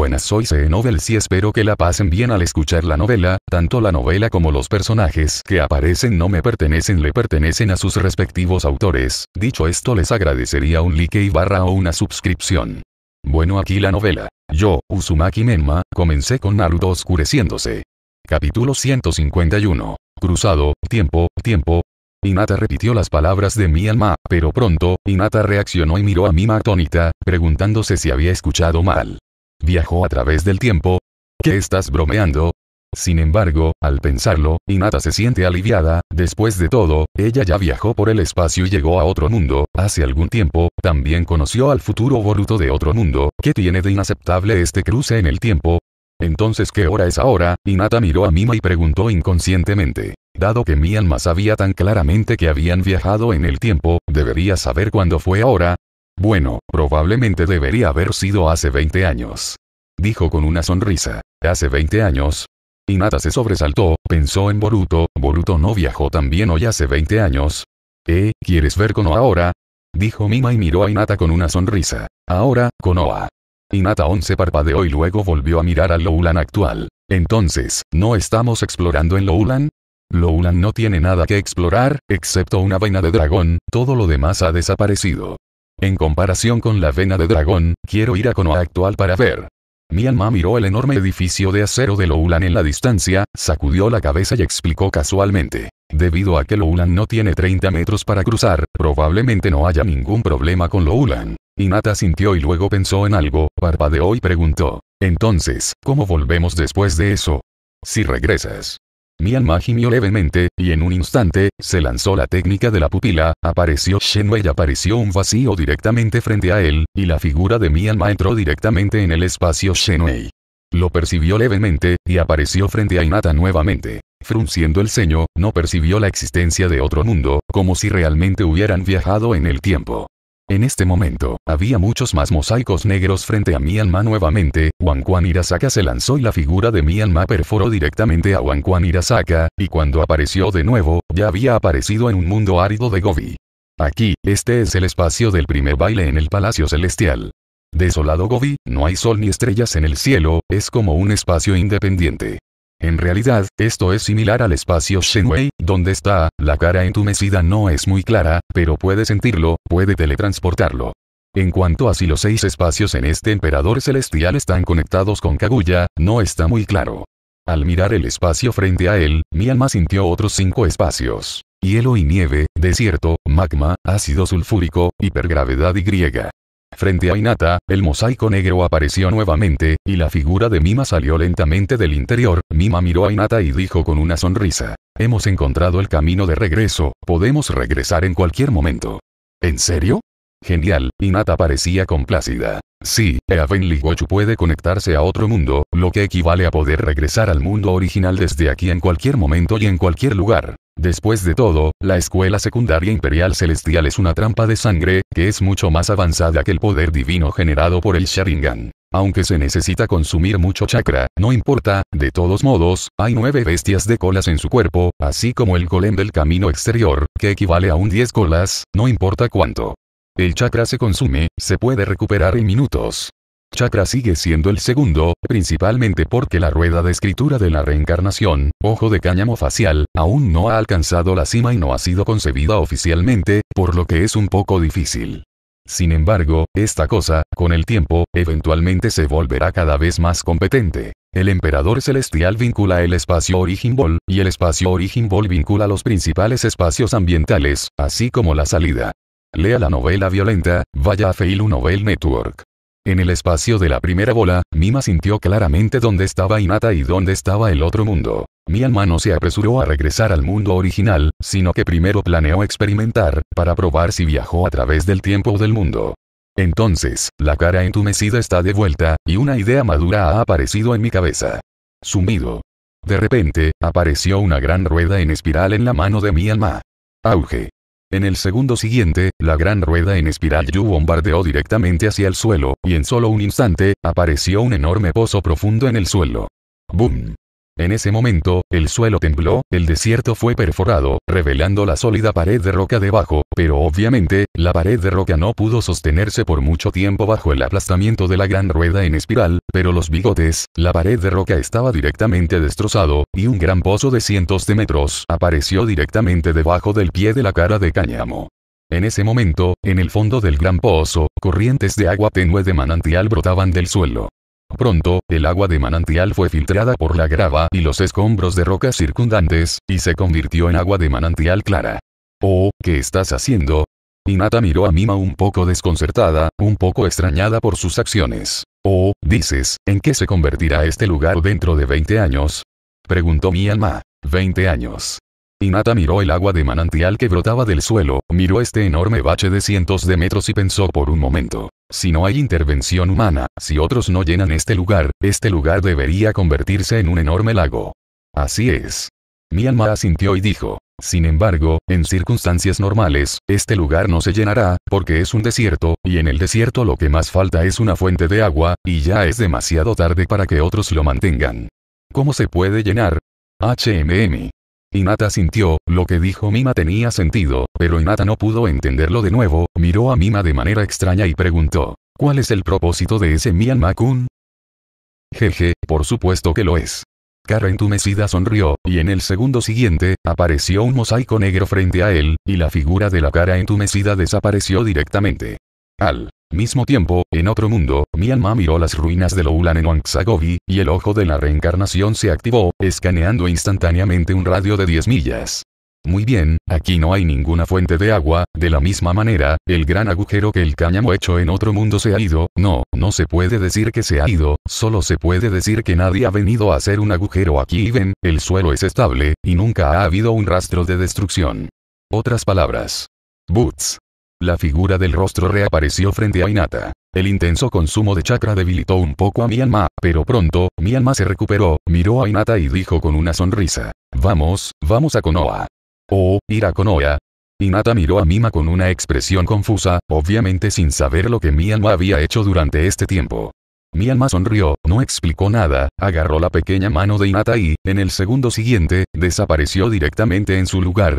buenas soy c e Novel y espero que la pasen bien al escuchar la novela, tanto la novela como los personajes que aparecen no me pertenecen le pertenecen a sus respectivos autores, dicho esto les agradecería un like y barra o una suscripción. Bueno aquí la novela. Yo, Uzumaki Menma, comencé con Naruto oscureciéndose. Capítulo 151. Cruzado, tiempo, tiempo, Inata repitió las palabras de mi alma, pero pronto, Inata reaccionó y miró a Mima atónita, preguntándose si había escuchado mal viajó a través del tiempo. ¿Qué estás bromeando? Sin embargo, al pensarlo, Inata se siente aliviada, después de todo, ella ya viajó por el espacio y llegó a otro mundo, hace algún tiempo, también conoció al futuro Boruto de otro mundo, ¿qué tiene de inaceptable este cruce en el tiempo? Entonces ¿qué hora es ahora? Inata miró a Mima y preguntó inconscientemente. Dado que Mianma sabía tan claramente que habían viajado en el tiempo, debería saber cuándo fue ahora, bueno, probablemente debería haber sido hace 20 años. Dijo con una sonrisa. Hace 20 años. Inata se sobresaltó, pensó en Boruto, Boruto no viajó también hoy hace 20 años. ¿Eh, quieres ver Konoha ahora? Dijo Mima y miró a Inata con una sonrisa. Ahora, Konoha. Hinata 11 parpadeó y luego volvió a mirar al Loulan actual. Entonces, ¿no estamos explorando en Loulan? Loulan no tiene nada que explorar, excepto una vaina de dragón, todo lo demás ha desaparecido. En comparación con la vena de dragón, quiero ir a Konoha actual para ver. Mianma miró el enorme edificio de acero de Loulan en la distancia, sacudió la cabeza y explicó casualmente. Debido a que Loulan no tiene 30 metros para cruzar, probablemente no haya ningún problema con Loulan. Inata sintió y luego pensó en algo, parpadeó y preguntó. Entonces, ¿cómo volvemos después de eso? Si regresas, Mianma gimió levemente, y en un instante, se lanzó la técnica de la pupila, apareció Shenwei y apareció un vacío directamente frente a él, y la figura de Mian entró directamente en el espacio Wei. Lo percibió levemente, y apareció frente a Inata nuevamente. Frunciendo el ceño, no percibió la existencia de otro mundo, como si realmente hubieran viajado en el tiempo. En este momento, había muchos más mosaicos negros frente a Myanma nuevamente, Wang Irasaka se lanzó y la figura de Myanma perforó directamente a Wang Quan Irasaka, y cuando apareció de nuevo, ya había aparecido en un mundo árido de Gobi. Aquí, este es el espacio del primer baile en el Palacio Celestial. Desolado Gobi, no hay sol ni estrellas en el cielo, es como un espacio independiente. En realidad, esto es similar al espacio Shenwei, donde está, la cara entumecida no es muy clara, pero puede sentirlo, puede teletransportarlo. En cuanto a si los seis espacios en este emperador celestial están conectados con Kaguya, no está muy claro. Al mirar el espacio frente a él, mi alma sintió otros cinco espacios. Hielo y nieve, desierto, magma, ácido sulfúrico, hipergravedad y griega. Frente a Inata, el mosaico negro apareció nuevamente, y la figura de Mima salió lentamente del interior. Mima miró a Inata y dijo con una sonrisa, Hemos encontrado el camino de regreso, podemos regresar en cualquier momento. ¿En serio? Genial, Inata parecía complacida. Sí, Eavenly Gochu puede conectarse a otro mundo, lo que equivale a poder regresar al mundo original desde aquí en cualquier momento y en cualquier lugar. Después de todo, la escuela secundaria imperial celestial es una trampa de sangre, que es mucho más avanzada que el poder divino generado por el Sharingan. Aunque se necesita consumir mucho chakra, no importa, de todos modos, hay nueve bestias de colas en su cuerpo, así como el golem del camino exterior, que equivale a un 10 colas, no importa cuánto. El chakra se consume, se puede recuperar en minutos. Chakra sigue siendo el segundo, principalmente porque la rueda de escritura de la reencarnación, ojo de cáñamo facial, aún no ha alcanzado la cima y no ha sido concebida oficialmente, por lo que es un poco difícil. Sin embargo, esta cosa, con el tiempo, eventualmente se volverá cada vez más competente. El emperador celestial vincula el espacio Origin Ball, y el espacio Origin Ball vincula los principales espacios ambientales, así como la salida. Lea la novela violenta, vaya a Fail Novel Network. En el espacio de la primera bola, Mima sintió claramente dónde estaba Inata y dónde estaba el otro mundo. Mi alma no se apresuró a regresar al mundo original, sino que primero planeó experimentar, para probar si viajó a través del tiempo o del mundo. Entonces, la cara entumecida está de vuelta, y una idea madura ha aparecido en mi cabeza. Sumido. De repente, apareció una gran rueda en espiral en la mano de mi alma. Auge. En el segundo siguiente, la gran rueda en espiral Yu bombardeó directamente hacia el suelo, y en solo un instante, apareció un enorme pozo profundo en el suelo. ¡Boom! En ese momento, el suelo tembló, el desierto fue perforado, revelando la sólida pared de roca debajo, pero obviamente, la pared de roca no pudo sostenerse por mucho tiempo bajo el aplastamiento de la gran rueda en espiral, pero los bigotes, la pared de roca estaba directamente destrozado, y un gran pozo de cientos de metros apareció directamente debajo del pie de la cara de cáñamo. En ese momento, en el fondo del gran pozo, corrientes de agua tenue de manantial brotaban del suelo. Pronto, el agua de manantial fue filtrada por la grava y los escombros de rocas circundantes, y se convirtió en agua de manantial clara. Oh, ¿qué estás haciendo? Inata miró a Mima un poco desconcertada, un poco extrañada por sus acciones. Oh, dices, ¿en qué se convertirá este lugar dentro de 20 años? Preguntó alma. 20 años. Inata miró el agua de manantial que brotaba del suelo, miró este enorme bache de cientos de metros y pensó por un momento. Si no hay intervención humana, si otros no llenan este lugar, este lugar debería convertirse en un enorme lago. Así es. Mi alma asintió y dijo, sin embargo, en circunstancias normales, este lugar no se llenará, porque es un desierto, y en el desierto lo que más falta es una fuente de agua, y ya es demasiado tarde para que otros lo mantengan. ¿Cómo se puede llenar? HMM. Inata sintió, lo que dijo Mima tenía sentido, pero Inata no pudo entenderlo de nuevo, miró a Mima de manera extraña y preguntó, ¿cuál es el propósito de ese Mian Makun? Jeje, por supuesto que lo es. Cara entumecida sonrió, y en el segundo siguiente, apareció un mosaico negro frente a él, y la figura de la cara entumecida desapareció directamente. Al Mismo tiempo, en otro mundo, mi miró las ruinas de Loulan en Wangsagobi, y el ojo de la reencarnación se activó, escaneando instantáneamente un radio de 10 millas. Muy bien, aquí no hay ninguna fuente de agua, de la misma manera, el gran agujero que el cáñamo hecho en otro mundo se ha ido, no, no se puede decir que se ha ido, solo se puede decir que nadie ha venido a hacer un agujero aquí y ven, el suelo es estable, y nunca ha habido un rastro de destrucción. Otras palabras. Boots. La figura del rostro reapareció frente a Inata. El intenso consumo de chakra debilitó un poco a mi pero pronto, mi se recuperó, miró a Inata y dijo con una sonrisa. Vamos, vamos a Konoha. Oh, ir a Konoha. Inata miró a Mima con una expresión confusa, obviamente sin saber lo que mi había hecho durante este tiempo. Mi sonrió, no explicó nada, agarró la pequeña mano de Inata y, en el segundo siguiente, desapareció directamente en su lugar.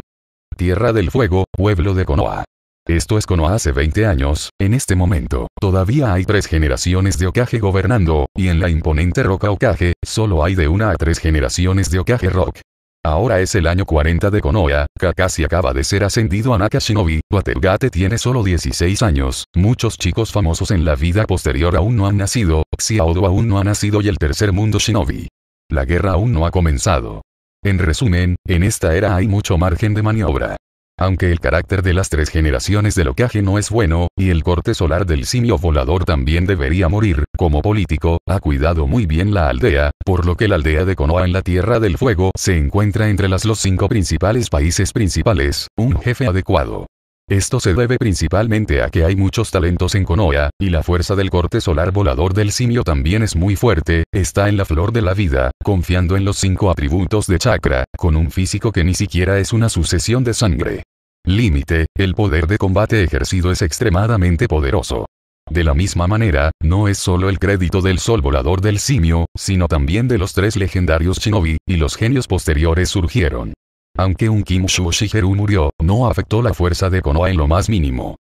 Tierra del Fuego, pueblo de Konoha. Esto es como hace 20 años, en este momento, todavía hay tres generaciones de Okage gobernando, y en la imponente Roca Okage, solo hay de una a tres generaciones de Okage Rock. Ahora es el año 40 de Konoha, Kakashi acaba de ser ascendido a Shinobi, Watergate tiene solo 16 años, muchos chicos famosos en la vida posterior aún no han nacido, Xiaodo aún no ha nacido y el tercer mundo Shinobi. La guerra aún no ha comenzado. En resumen, en esta era hay mucho margen de maniobra. Aunque el carácter de las tres generaciones de locaje no es bueno, y el corte solar del simio volador también debería morir, como político, ha cuidado muy bien la aldea, por lo que la aldea de Konoha en la Tierra del Fuego se encuentra entre las los cinco principales países principales, un jefe adecuado. Esto se debe principalmente a que hay muchos talentos en Konoha, y la fuerza del corte solar volador del simio también es muy fuerte, está en la flor de la vida, confiando en los cinco atributos de chakra, con un físico que ni siquiera es una sucesión de sangre límite, el poder de combate ejercido es extremadamente poderoso. De la misma manera, no es solo el crédito del sol volador del simio, sino también de los tres legendarios shinobi, y los genios posteriores surgieron. Aunque un Shu Shigeru murió, no afectó la fuerza de Konoha en lo más mínimo.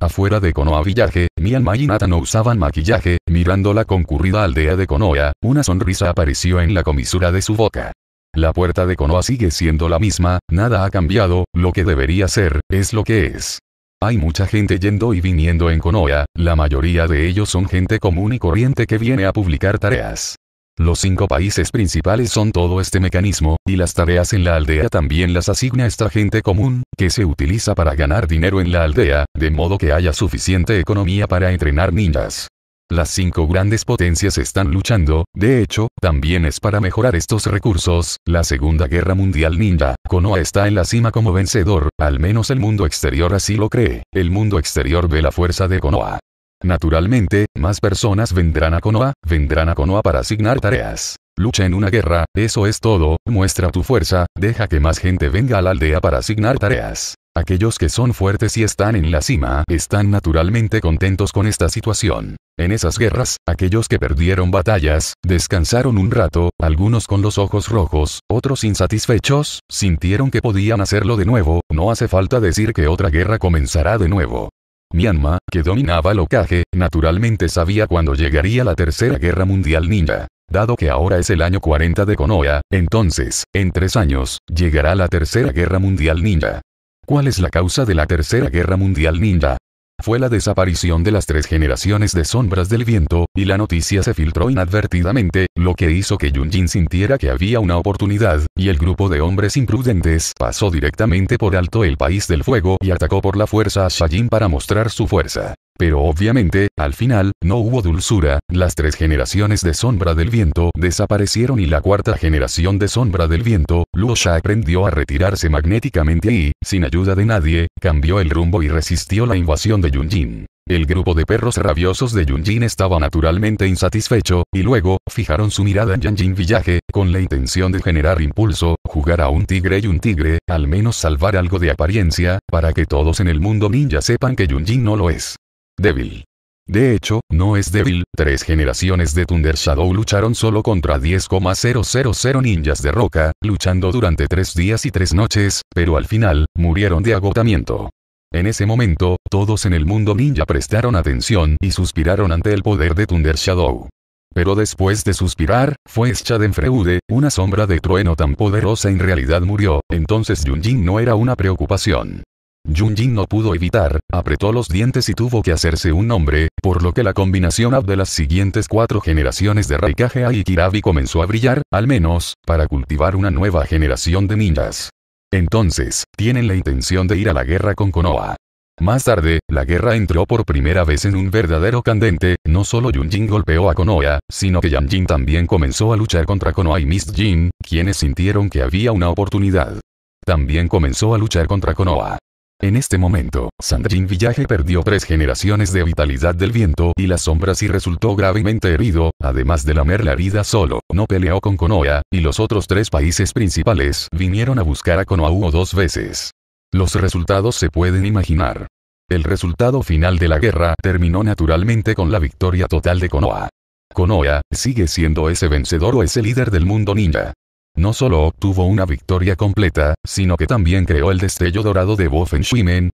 Afuera de Konoha Village, Mianma y Nata no usaban maquillaje, mirando la concurrida aldea de Konoha, una sonrisa apareció en la comisura de su boca. La puerta de Konoha sigue siendo la misma, nada ha cambiado, lo que debería ser, es lo que es. Hay mucha gente yendo y viniendo en Konoha, la mayoría de ellos son gente común y corriente que viene a publicar tareas. Los cinco países principales son todo este mecanismo, y las tareas en la aldea también las asigna esta gente común, que se utiliza para ganar dinero en la aldea, de modo que haya suficiente economía para entrenar ninjas. Las cinco grandes potencias están luchando, de hecho, también es para mejorar estos recursos, la Segunda Guerra Mundial Ninja, Konoha está en la cima como vencedor, al menos el mundo exterior así lo cree, el mundo exterior ve la fuerza de Konoha. Naturalmente, más personas vendrán a Konoha, vendrán a Konoha para asignar tareas. Lucha en una guerra, eso es todo, muestra tu fuerza, deja que más gente venga a la aldea para asignar tareas. Aquellos que son fuertes y están en la cima, están naturalmente contentos con esta situación. En esas guerras, aquellos que perdieron batallas, descansaron un rato, algunos con los ojos rojos, otros insatisfechos, sintieron que podían hacerlo de nuevo, no hace falta decir que otra guerra comenzará de nuevo. Myanmar, que dominaba el ocaje, naturalmente sabía cuándo llegaría la Tercera Guerra Mundial Ninja. Dado que ahora es el año 40 de Konoha, entonces, en tres años, llegará la Tercera Guerra Mundial Ninja. ¿Cuál es la causa de la Tercera Guerra Mundial Ninja? Fue la desaparición de las tres generaciones de sombras del viento, y la noticia se filtró inadvertidamente, lo que hizo que Junjin sintiera que había una oportunidad, y el grupo de hombres imprudentes pasó directamente por alto el país del fuego y atacó por la fuerza a Shajin para mostrar su fuerza. Pero obviamente, al final, no hubo dulzura, las tres generaciones de Sombra del Viento desaparecieron y la cuarta generación de Sombra del Viento, Luosha aprendió a retirarse magnéticamente y, sin ayuda de nadie, cambió el rumbo y resistió la invasión de Yunjin. El grupo de perros rabiosos de Yunjin estaba naturalmente insatisfecho, y luego, fijaron su mirada en Yanjin Villaje, con la intención de generar impulso, jugar a un tigre y un tigre, al menos salvar algo de apariencia, para que todos en el mundo ninja sepan que Yunjin no lo es débil. De hecho, no es débil, tres generaciones de Thunder Shadow lucharon solo contra 10,000 ninjas de roca, luchando durante tres días y tres noches, pero al final, murieron de agotamiento. En ese momento, todos en el mundo ninja prestaron atención y suspiraron ante el poder de Thunder Shadow. Pero después de suspirar, fue freude, una sombra de trueno tan poderosa en realidad murió, entonces Yunjin no era una preocupación. Jun no pudo evitar, apretó los dientes y tuvo que hacerse un nombre, por lo que la combinación de las siguientes cuatro generaciones de Raikage y Kirabi comenzó a brillar, al menos, para cultivar una nueva generación de ninjas. Entonces, tienen la intención de ir a la guerra con Konoha. Más tarde, la guerra entró por primera vez en un verdadero candente, no solo Jin golpeó a Konoha, sino que Yanjin también comenzó a luchar contra Konoha y Miss Jin, quienes sintieron que había una oportunidad. También comenzó a luchar contra Konoha. En este momento, Sandrin Village perdió tres generaciones de vitalidad del viento y las sombras y resultó gravemente herido, además de lamer la herida solo, no peleó con Konoha, y los otros tres países principales vinieron a buscar a o dos veces. Los resultados se pueden imaginar. El resultado final de la guerra terminó naturalmente con la victoria total de Konoha. Konoha, sigue siendo ese vencedor o ese líder del mundo ninja. No solo obtuvo una victoria completa, sino que también creó el destello dorado de waffen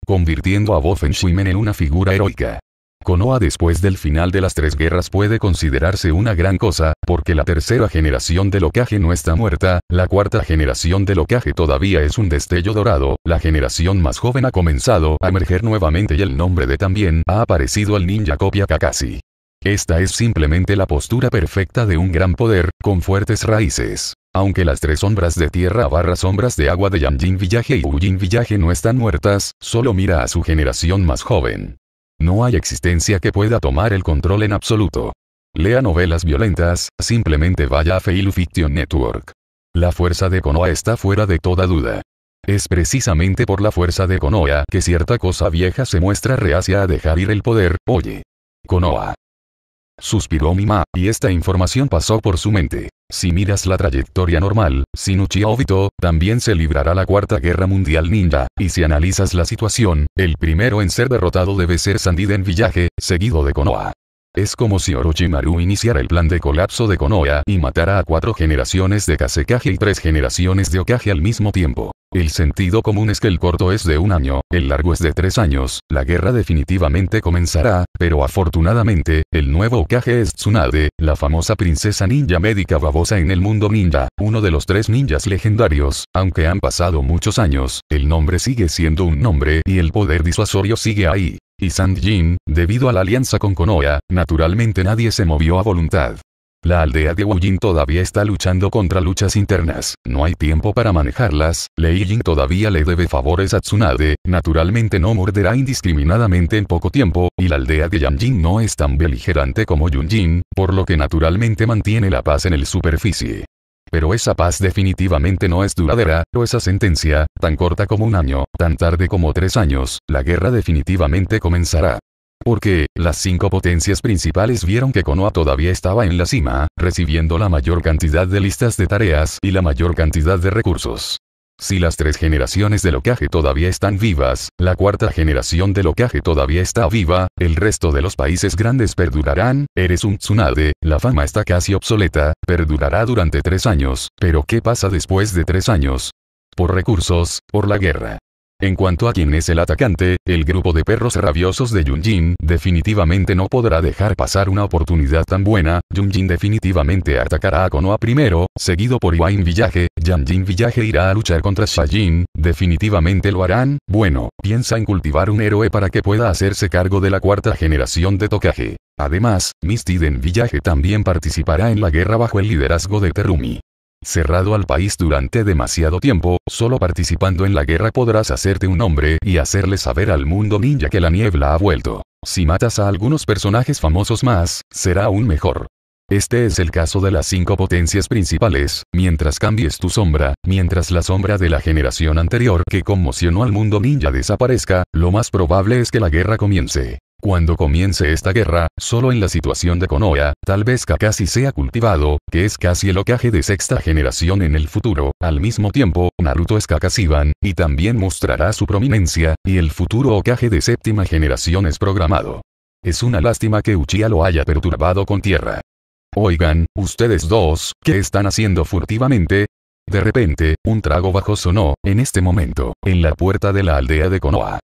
convirtiendo a waffen en una figura heroica. Konoha después del final de las tres guerras puede considerarse una gran cosa, porque la tercera generación de Lokage no está muerta, la cuarta generación de Lokage todavía es un destello dorado, la generación más joven ha comenzado a emerger nuevamente y el nombre de también ha aparecido al ninja copia Kakashi. Esta es simplemente la postura perfecta de un gran poder, con fuertes raíces. Aunque las tres sombras de tierra barra sombras de agua de Yanjin Village y Wujin Village no están muertas, solo mira a su generación más joven. No hay existencia que pueda tomar el control en absoluto. Lea novelas violentas, simplemente vaya a Fail Fiction Network. La fuerza de Konoha está fuera de toda duda. Es precisamente por la fuerza de Konoha que cierta cosa vieja se muestra reacia a dejar ir el poder, oye. Konoha. Suspiró Mima, y esta información pasó por su mente. Si miras la trayectoria normal, Sinuchi Obito, también se librará la Cuarta Guerra Mundial Ninja, y si analizas la situación, el primero en ser derrotado debe ser Sandiden Villaje, seguido de Konoha. Es como si Orochimaru iniciara el plan de colapso de Konoha y matara a cuatro generaciones de Kasekage y tres generaciones de Okage al mismo tiempo. El sentido común es que el corto es de un año, el largo es de tres años, la guerra definitivamente comenzará, pero afortunadamente, el nuevo Okage es Tsunade, la famosa princesa ninja médica babosa en el mundo ninja, uno de los tres ninjas legendarios, aunque han pasado muchos años, el nombre sigue siendo un nombre y el poder disuasorio sigue ahí y Sanjin, debido a la alianza con Konoha, naturalmente nadie se movió a voluntad. La aldea de Wujin todavía está luchando contra luchas internas, no hay tiempo para manejarlas, Lei Jin todavía le debe favores a Tsunade, naturalmente no morderá indiscriminadamente en poco tiempo, y la aldea de Yanjin no es tan beligerante como Yunjin, por lo que naturalmente mantiene la paz en el superficie. Pero esa paz definitivamente no es duradera, o esa sentencia, tan corta como un año, tan tarde como tres años, la guerra definitivamente comenzará. Porque, las cinco potencias principales vieron que Konoha todavía estaba en la cima, recibiendo la mayor cantidad de listas de tareas y la mayor cantidad de recursos. Si las tres generaciones de locaje todavía están vivas, la cuarta generación de locaje todavía está viva, el resto de los países grandes perdurarán, eres un tsunade, la fama está casi obsoleta, perdurará durante tres años, pero ¿qué pasa después de tres años? Por recursos, por la guerra. En cuanto a quién es el atacante, el grupo de perros rabiosos de Junjin definitivamente no podrá dejar pasar una oportunidad tan buena, Yunjin definitivamente atacará a Konoha primero, seguido por Iwain Villaje, Yanjin Villaje irá a luchar contra Shajin, definitivamente lo harán, bueno, piensa en cultivar un héroe para que pueda hacerse cargo de la cuarta generación de Tokage. Además, Misty Den Villaje también participará en la guerra bajo el liderazgo de Terumi cerrado al país durante demasiado tiempo, solo participando en la guerra podrás hacerte un nombre y hacerle saber al mundo ninja que la niebla ha vuelto. Si matas a algunos personajes famosos más, será aún mejor. Este es el caso de las cinco potencias principales, mientras cambies tu sombra, mientras la sombra de la generación anterior que conmocionó al mundo ninja desaparezca, lo más probable es que la guerra comience. Cuando comience esta guerra, solo en la situación de Konoha, tal vez Kakashi sea cultivado, que es casi el Okage de sexta generación en el futuro, al mismo tiempo, Naruto es Kakashi-ban, y también mostrará su prominencia, y el futuro Okage de séptima generación es programado. Es una lástima que Uchiha lo haya perturbado con tierra. Oigan, ustedes dos, ¿qué están haciendo furtivamente? De repente, un trago bajo sonó, en este momento, en la puerta de la aldea de Konoha.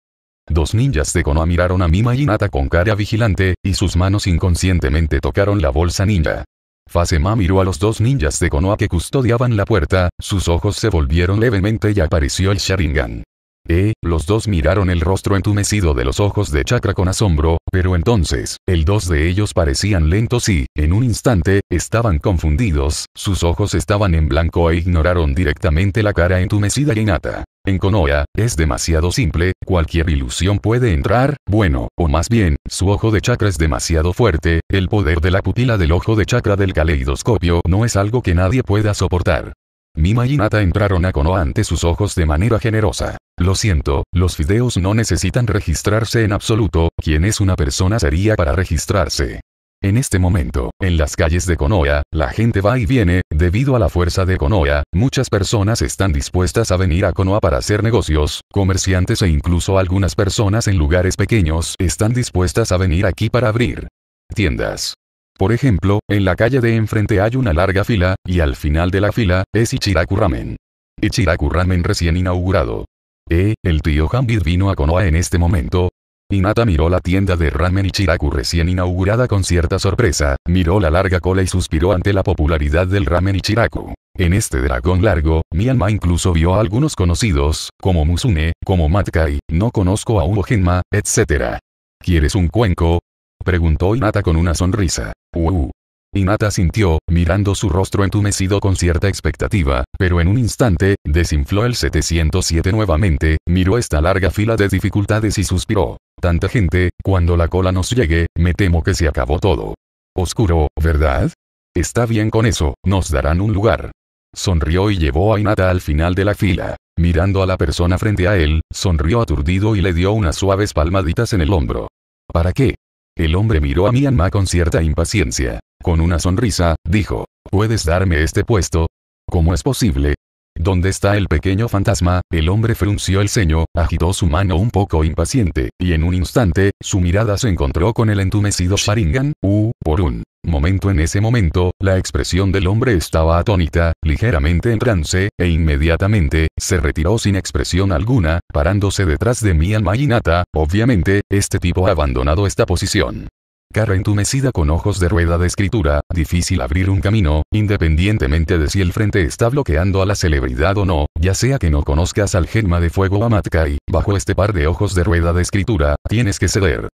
Dos ninjas de Konoha miraron a Mima y Nata con cara vigilante, y sus manos inconscientemente tocaron la bolsa ninja. Fasema miró a los dos ninjas de Konoha que custodiaban la puerta, sus ojos se volvieron levemente y apareció el Sharingan. Eh, los dos miraron el rostro entumecido de los ojos de Chakra con asombro, pero entonces, el dos de ellos parecían lentos y, en un instante, estaban confundidos, sus ojos estaban en blanco e ignoraron directamente la cara entumecida de Hinata. En Konoha, es demasiado simple, cualquier ilusión puede entrar, bueno, o más bien, su ojo de chakra es demasiado fuerte, el poder de la pupila del ojo de chakra del caleidoscopio no es algo que nadie pueda soportar. Mima y Nata entraron a Konoha ante sus ojos de manera generosa. Lo siento, los fideos no necesitan registrarse en absoluto, ¿quién es una persona sería para registrarse? En este momento, en las calles de Konoha, la gente va y viene, debido a la fuerza de Konoha, muchas personas están dispuestas a venir a Konoha para hacer negocios, comerciantes e incluso algunas personas en lugares pequeños están dispuestas a venir aquí para abrir tiendas. Por ejemplo, en la calle de enfrente hay una larga fila, y al final de la fila, es Ichiraku Ramen. Ichiraku Ramen recién inaugurado. Eh, el tío Hamid vino a Konoha en este momento, Inata miró la tienda de ramen Ichiraku recién inaugurada con cierta sorpresa, miró la larga cola y suspiró ante la popularidad del ramen Ichiraku. En este dragón largo, alma incluso vio a algunos conocidos, como Musune, como Matkai, no conozco a Uo Genma, etc. ¿Quieres un cuenco? Preguntó Inata con una sonrisa. Uh. Inata sintió, mirando su rostro entumecido con cierta expectativa, pero en un instante, desinfló el 707 nuevamente, miró esta larga fila de dificultades y suspiró. Tanta gente, cuando la cola nos llegue, me temo que se acabó todo. Oscuro, ¿verdad? Está bien con eso, nos darán un lugar. Sonrió y llevó a Inata al final de la fila. Mirando a la persona frente a él, sonrió aturdido y le dio unas suaves palmaditas en el hombro. ¿Para qué? El hombre miró a Mianma con cierta impaciencia. Con una sonrisa, dijo, ¿puedes darme este puesto? ¿Cómo es posible? ¿Dónde está el pequeño fantasma? El hombre frunció el ceño, agitó su mano un poco impaciente, y en un instante, su mirada se encontró con el entumecido Sharingan, U, por un momento en ese momento, la expresión del hombre estaba atónita, ligeramente en trance, e inmediatamente, se retiró sin expresión alguna, parándose detrás de Mian Hinata, obviamente, este tipo ha abandonado esta posición cara entumecida con ojos de rueda de escritura, difícil abrir un camino, independientemente de si el frente está bloqueando a la celebridad o no, ya sea que no conozcas al Genma de Fuego o a Matkai, bajo este par de ojos de rueda de escritura, tienes que ceder.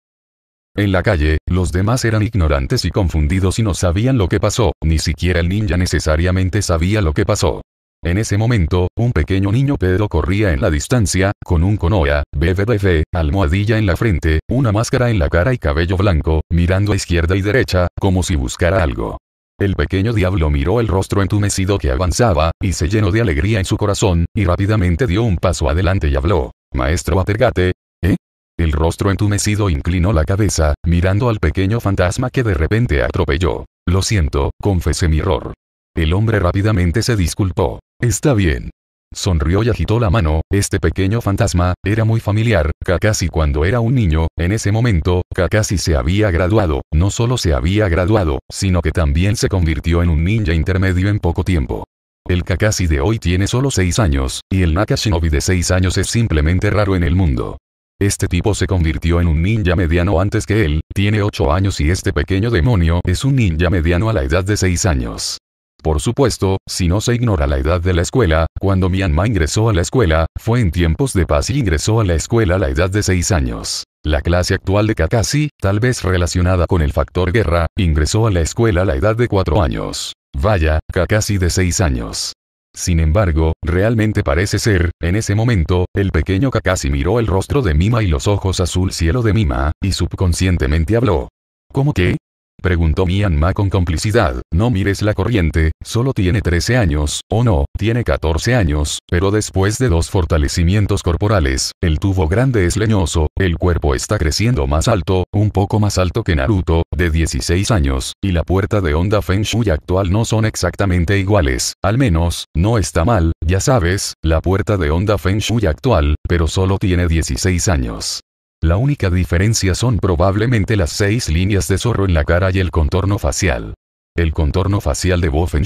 En la calle, los demás eran ignorantes y confundidos y no sabían lo que pasó, ni siquiera el ninja necesariamente sabía lo que pasó. En ese momento, un pequeño niño Pedro corría en la distancia, con un conoa, BBBF, almohadilla en la frente, una máscara en la cara y cabello blanco, mirando a izquierda y derecha, como si buscara algo. El pequeño diablo miró el rostro entumecido que avanzaba, y se llenó de alegría en su corazón, y rápidamente dio un paso adelante y habló. Maestro Atergate. ¿Eh? El rostro entumecido inclinó la cabeza, mirando al pequeño fantasma que de repente atropelló. Lo siento, confesé mi error. El hombre rápidamente se disculpó. Está bien. Sonrió y agitó la mano, este pequeño fantasma, era muy familiar, Kakashi cuando era un niño, en ese momento, Kakashi se había graduado, no solo se había graduado, sino que también se convirtió en un ninja intermedio en poco tiempo. El Kakashi de hoy tiene solo 6 años, y el Nakashinobi de 6 años es simplemente raro en el mundo. Este tipo se convirtió en un ninja mediano antes que él, tiene 8 años y este pequeño demonio es un ninja mediano a la edad de 6 años. Por supuesto, si no se ignora la edad de la escuela, cuando Myanmar ingresó a la escuela, fue en tiempos de paz y ingresó a la escuela a la edad de 6 años. La clase actual de Kakashi, tal vez relacionada con el factor guerra, ingresó a la escuela a la edad de 4 años. Vaya, Kakashi de 6 años. Sin embargo, realmente parece ser, en ese momento, el pequeño Kakashi miró el rostro de Mima y los ojos azul cielo de Mima, y subconscientemente habló. ¿Cómo que? Preguntó Mianma con complicidad, no mires la corriente, solo tiene 13 años, o no, tiene 14 años, pero después de dos fortalecimientos corporales, el tubo grande es leñoso, el cuerpo está creciendo más alto, un poco más alto que Naruto, de 16 años, y la puerta de onda Feng Shui actual no son exactamente iguales, al menos, no está mal, ya sabes, la puerta de onda Feng Shui actual, pero solo tiene 16 años. La única diferencia son probablemente las seis líneas de zorro en la cara y el contorno facial. El contorno facial de Bofen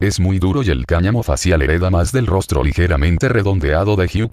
es muy duro y el cáñamo facial hereda más del rostro ligeramente redondeado de Hyuk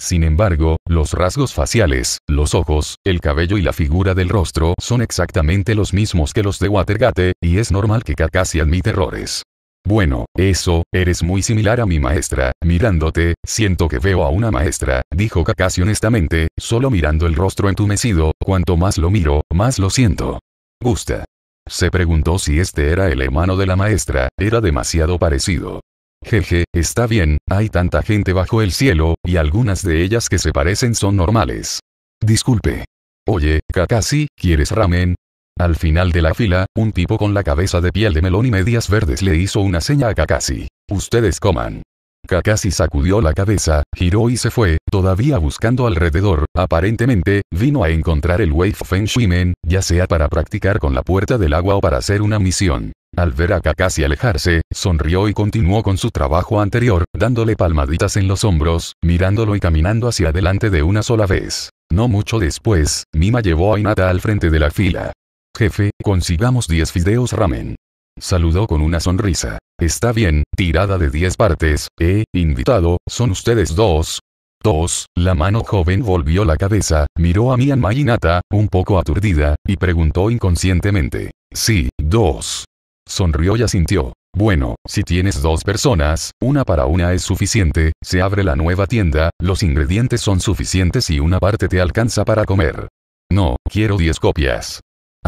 Sin embargo, los rasgos faciales, los ojos, el cabello y la figura del rostro son exactamente los mismos que los de Watergate, y es normal que Kakashi admite errores. Bueno, eso, eres muy similar a mi maestra, mirándote, siento que veo a una maestra, dijo Kakashi honestamente, solo mirando el rostro entumecido, cuanto más lo miro, más lo siento. Gusta. Se preguntó si este era el hermano de la maestra, era demasiado parecido. Jeje, está bien, hay tanta gente bajo el cielo, y algunas de ellas que se parecen son normales. Disculpe. Oye, Kakashi, ¿quieres ramen? Al final de la fila, un tipo con la cabeza de piel de melón y medias verdes le hizo una seña a Kakashi. Ustedes coman. Kakashi sacudió la cabeza, giró y se fue, todavía buscando alrededor, aparentemente, vino a encontrar el Wave Feng ya sea para practicar con la puerta del agua o para hacer una misión. Al ver a Kakashi alejarse, sonrió y continuó con su trabajo anterior, dándole palmaditas en los hombros, mirándolo y caminando hacia adelante de una sola vez. No mucho después, Mima llevó a Inata al frente de la fila. Jefe, consigamos 10 fideos ramen. Saludó con una sonrisa. Está bien, tirada de 10 partes, eh, invitado, son ustedes dos. Dos, la mano joven volvió la cabeza, miró a Mian Mayinata, un poco aturdida, y preguntó inconscientemente. Sí, dos. Sonrió y asintió. Bueno, si tienes dos personas, una para una es suficiente, se abre la nueva tienda, los ingredientes son suficientes y una parte te alcanza para comer. No, quiero 10 copias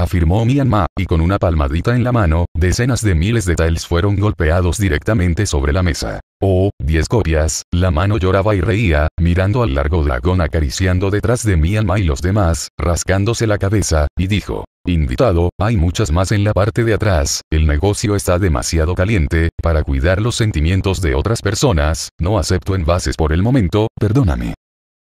afirmó Mianma y con una palmadita en la mano, decenas de miles de tiles fueron golpeados directamente sobre la mesa. Oh, diez copias, la mano lloraba y reía, mirando al largo dragón acariciando detrás de Mianma y los demás, rascándose la cabeza, y dijo, Invitado, hay muchas más en la parte de atrás, el negocio está demasiado caliente, para cuidar los sentimientos de otras personas, no acepto envases por el momento, perdóname.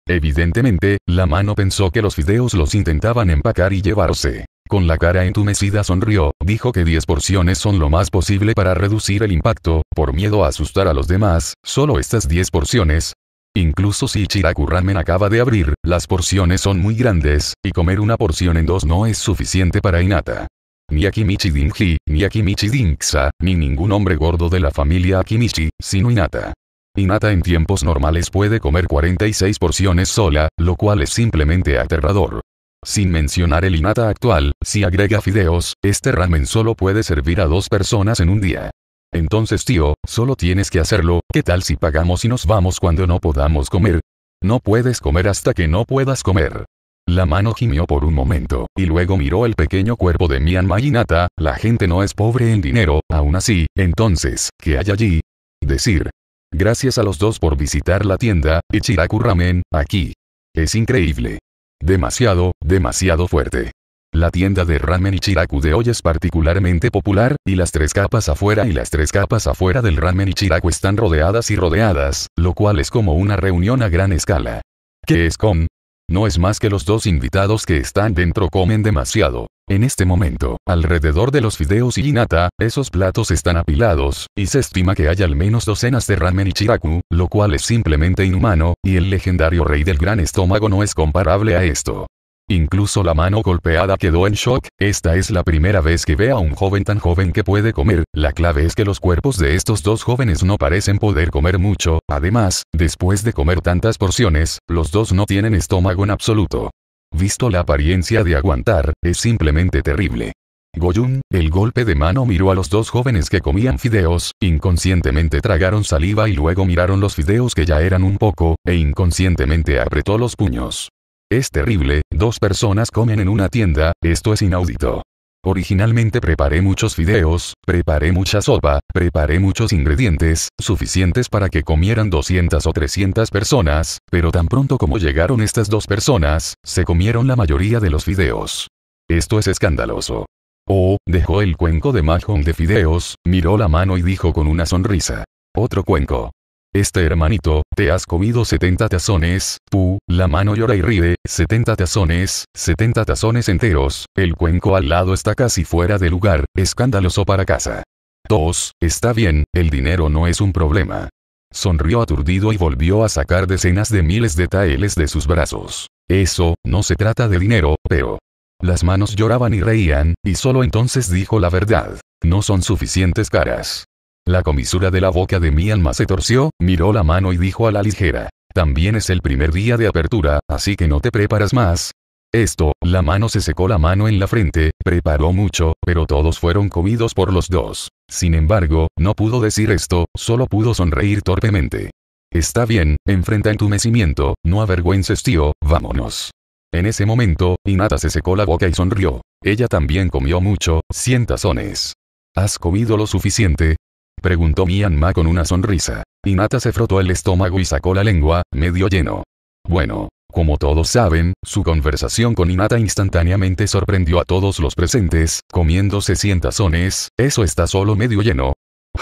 Evidentemente, la mano pensó que los fideos los intentaban empacar y llevarse. Con la cara entumecida sonrió, dijo que 10 porciones son lo más posible para reducir el impacto, por miedo a asustar a los demás, solo estas 10 porciones. Incluso si Ichiraku Ramen acaba de abrir, las porciones son muy grandes, y comer una porción en dos no es suficiente para Inata. Ni Akimichi Dinji, ni Akimichi Dinksa, ni ningún hombre gordo de la familia Akimichi, sino Inata. Inata en tiempos normales puede comer 46 porciones sola, lo cual es simplemente aterrador. Sin mencionar el inata actual, si agrega fideos, este ramen solo puede servir a dos personas en un día. Entonces tío, solo tienes que hacerlo, ¿qué tal si pagamos y nos vamos cuando no podamos comer? No puedes comer hasta que no puedas comer. La mano gimió por un momento, y luego miró el pequeño cuerpo de Mianma y Nata, la gente no es pobre en dinero, aún así, entonces, ¿qué hay allí? Decir. Gracias a los dos por visitar la tienda, Ichiraku Ramen, aquí. Es increíble. Demasiado, demasiado fuerte. La tienda de ramen Ichiraku de hoy es particularmente popular, y las tres capas afuera y las tres capas afuera del ramen Ichiraku están rodeadas y rodeadas, lo cual es como una reunión a gran escala. ¿Qué es con? No es más que los dos invitados que están dentro comen demasiado. En este momento, alrededor de los fideos y inata, esos platos están apilados, y se estima que hay al menos docenas de ramen y chiraku, lo cual es simplemente inhumano, y el legendario rey del gran estómago no es comparable a esto. Incluso la mano golpeada quedó en shock, esta es la primera vez que ve a un joven tan joven que puede comer, la clave es que los cuerpos de estos dos jóvenes no parecen poder comer mucho, además, después de comer tantas porciones, los dos no tienen estómago en absoluto. Visto la apariencia de aguantar, es simplemente terrible. Goyun, el golpe de mano miró a los dos jóvenes que comían fideos, inconscientemente tragaron saliva y luego miraron los fideos que ya eran un poco, e inconscientemente apretó los puños. Es terrible, dos personas comen en una tienda, esto es inaudito. Originalmente preparé muchos fideos, preparé mucha sopa, preparé muchos ingredientes, suficientes para que comieran 200 o 300 personas, pero tan pronto como llegaron estas dos personas, se comieron la mayoría de los fideos. Esto es escandaloso. Oh, dejó el cuenco de majón de fideos, miró la mano y dijo con una sonrisa. Otro cuenco. Este hermanito, te has comido 70 tazones, tú, la mano llora y ríe, 70 tazones, 70 tazones enteros, el cuenco al lado está casi fuera de lugar, escandaloso para casa. 2. Está bien, el dinero no es un problema. Sonrió aturdido y volvió a sacar decenas de miles de taeles de sus brazos. Eso, no se trata de dinero, pero... Las manos lloraban y reían, y solo entonces dijo la verdad. No son suficientes caras. La comisura de la boca de mi alma se torció, miró la mano y dijo a la ligera. También es el primer día de apertura, así que no te preparas más. Esto, la mano se secó la mano en la frente, preparó mucho, pero todos fueron comidos por los dos. Sin embargo, no pudo decir esto, solo pudo sonreír torpemente. Está bien, enfrenta entumecimiento, no avergüences tío, vámonos. En ese momento, Inata se secó la boca y sonrió. Ella también comió mucho, cien tazones. ¿Has comido lo suficiente? Preguntó Mianma con una sonrisa. Inata se frotó el estómago y sacó la lengua, medio lleno. Bueno, como todos saben, su conversación con Inata instantáneamente sorprendió a todos los presentes, comiéndose cientazones, eso está solo medio lleno.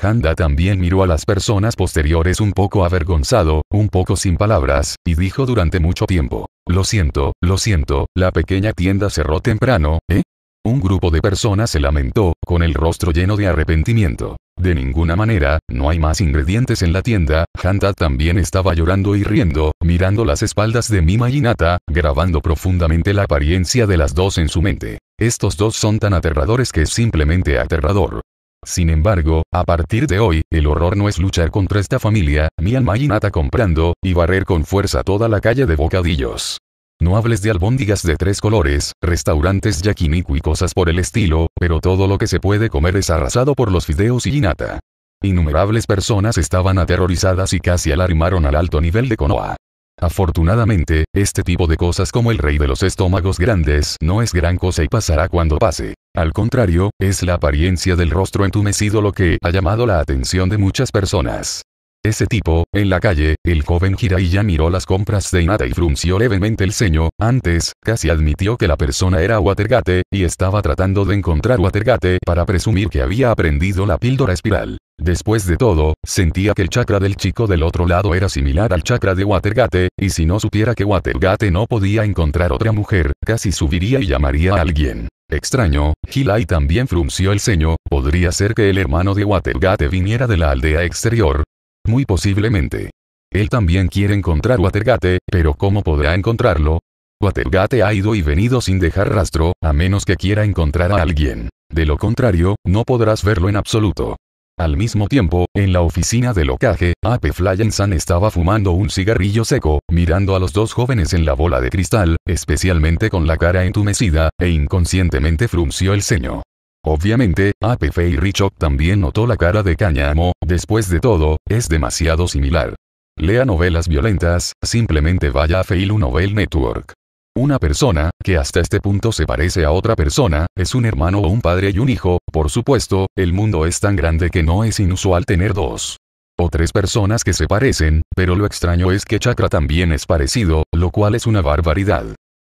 Handa también miró a las personas posteriores un poco avergonzado, un poco sin palabras, y dijo durante mucho tiempo, lo siento, lo siento, la pequeña tienda cerró temprano, ¿eh? Un grupo de personas se lamentó, con el rostro lleno de arrepentimiento. De ninguna manera, no hay más ingredientes en la tienda, Hanta también estaba llorando y riendo, mirando las espaldas de Mima y Nata, grabando profundamente la apariencia de las dos en su mente. Estos dos son tan aterradores que es simplemente aterrador. Sin embargo, a partir de hoy, el horror no es luchar contra esta familia, mi y Nata comprando, y barrer con fuerza toda la calle de bocadillos. No hables de albóndigas de tres colores, restaurantes yakiniku y cosas por el estilo, pero todo lo que se puede comer es arrasado por los fideos y ginata. Innumerables personas estaban aterrorizadas y casi alarmaron al alto nivel de Konoha. Afortunadamente, este tipo de cosas como el rey de los estómagos grandes no es gran cosa y pasará cuando pase. Al contrario, es la apariencia del rostro entumecido lo que ha llamado la atención de muchas personas ese tipo, en la calle, el joven ya miró las compras de Inata y frunció levemente el ceño, antes, casi admitió que la persona era Watergate, y estaba tratando de encontrar Watergate para presumir que había aprendido la píldora espiral. Después de todo, sentía que el chakra del chico del otro lado era similar al chakra de Watergate, y si no supiera que Watergate no podía encontrar otra mujer, casi subiría y llamaría a alguien. Extraño, Hilai también frunció el ceño, podría ser que el hermano de Watergate viniera de la aldea exterior, muy posiblemente. Él también quiere encontrar Watergate, pero ¿cómo podrá encontrarlo? Watergate ha ido y venido sin dejar rastro, a menos que quiera encontrar a alguien. De lo contrario, no podrás verlo en absoluto. Al mismo tiempo, en la oficina de locaje, Ape Flyensan estaba fumando un cigarrillo seco, mirando a los dos jóvenes en la bola de cristal, especialmente con la cara entumecida, e inconscientemente frunció el ceño. Obviamente, APF y Richot también notó la cara de Cañamo, después de todo, es demasiado similar. Lea novelas violentas, simplemente vaya a Feilu Novel Network. Una persona, que hasta este punto se parece a otra persona, es un hermano o un padre y un hijo, por supuesto, el mundo es tan grande que no es inusual tener dos. O tres personas que se parecen, pero lo extraño es que Chakra también es parecido, lo cual es una barbaridad.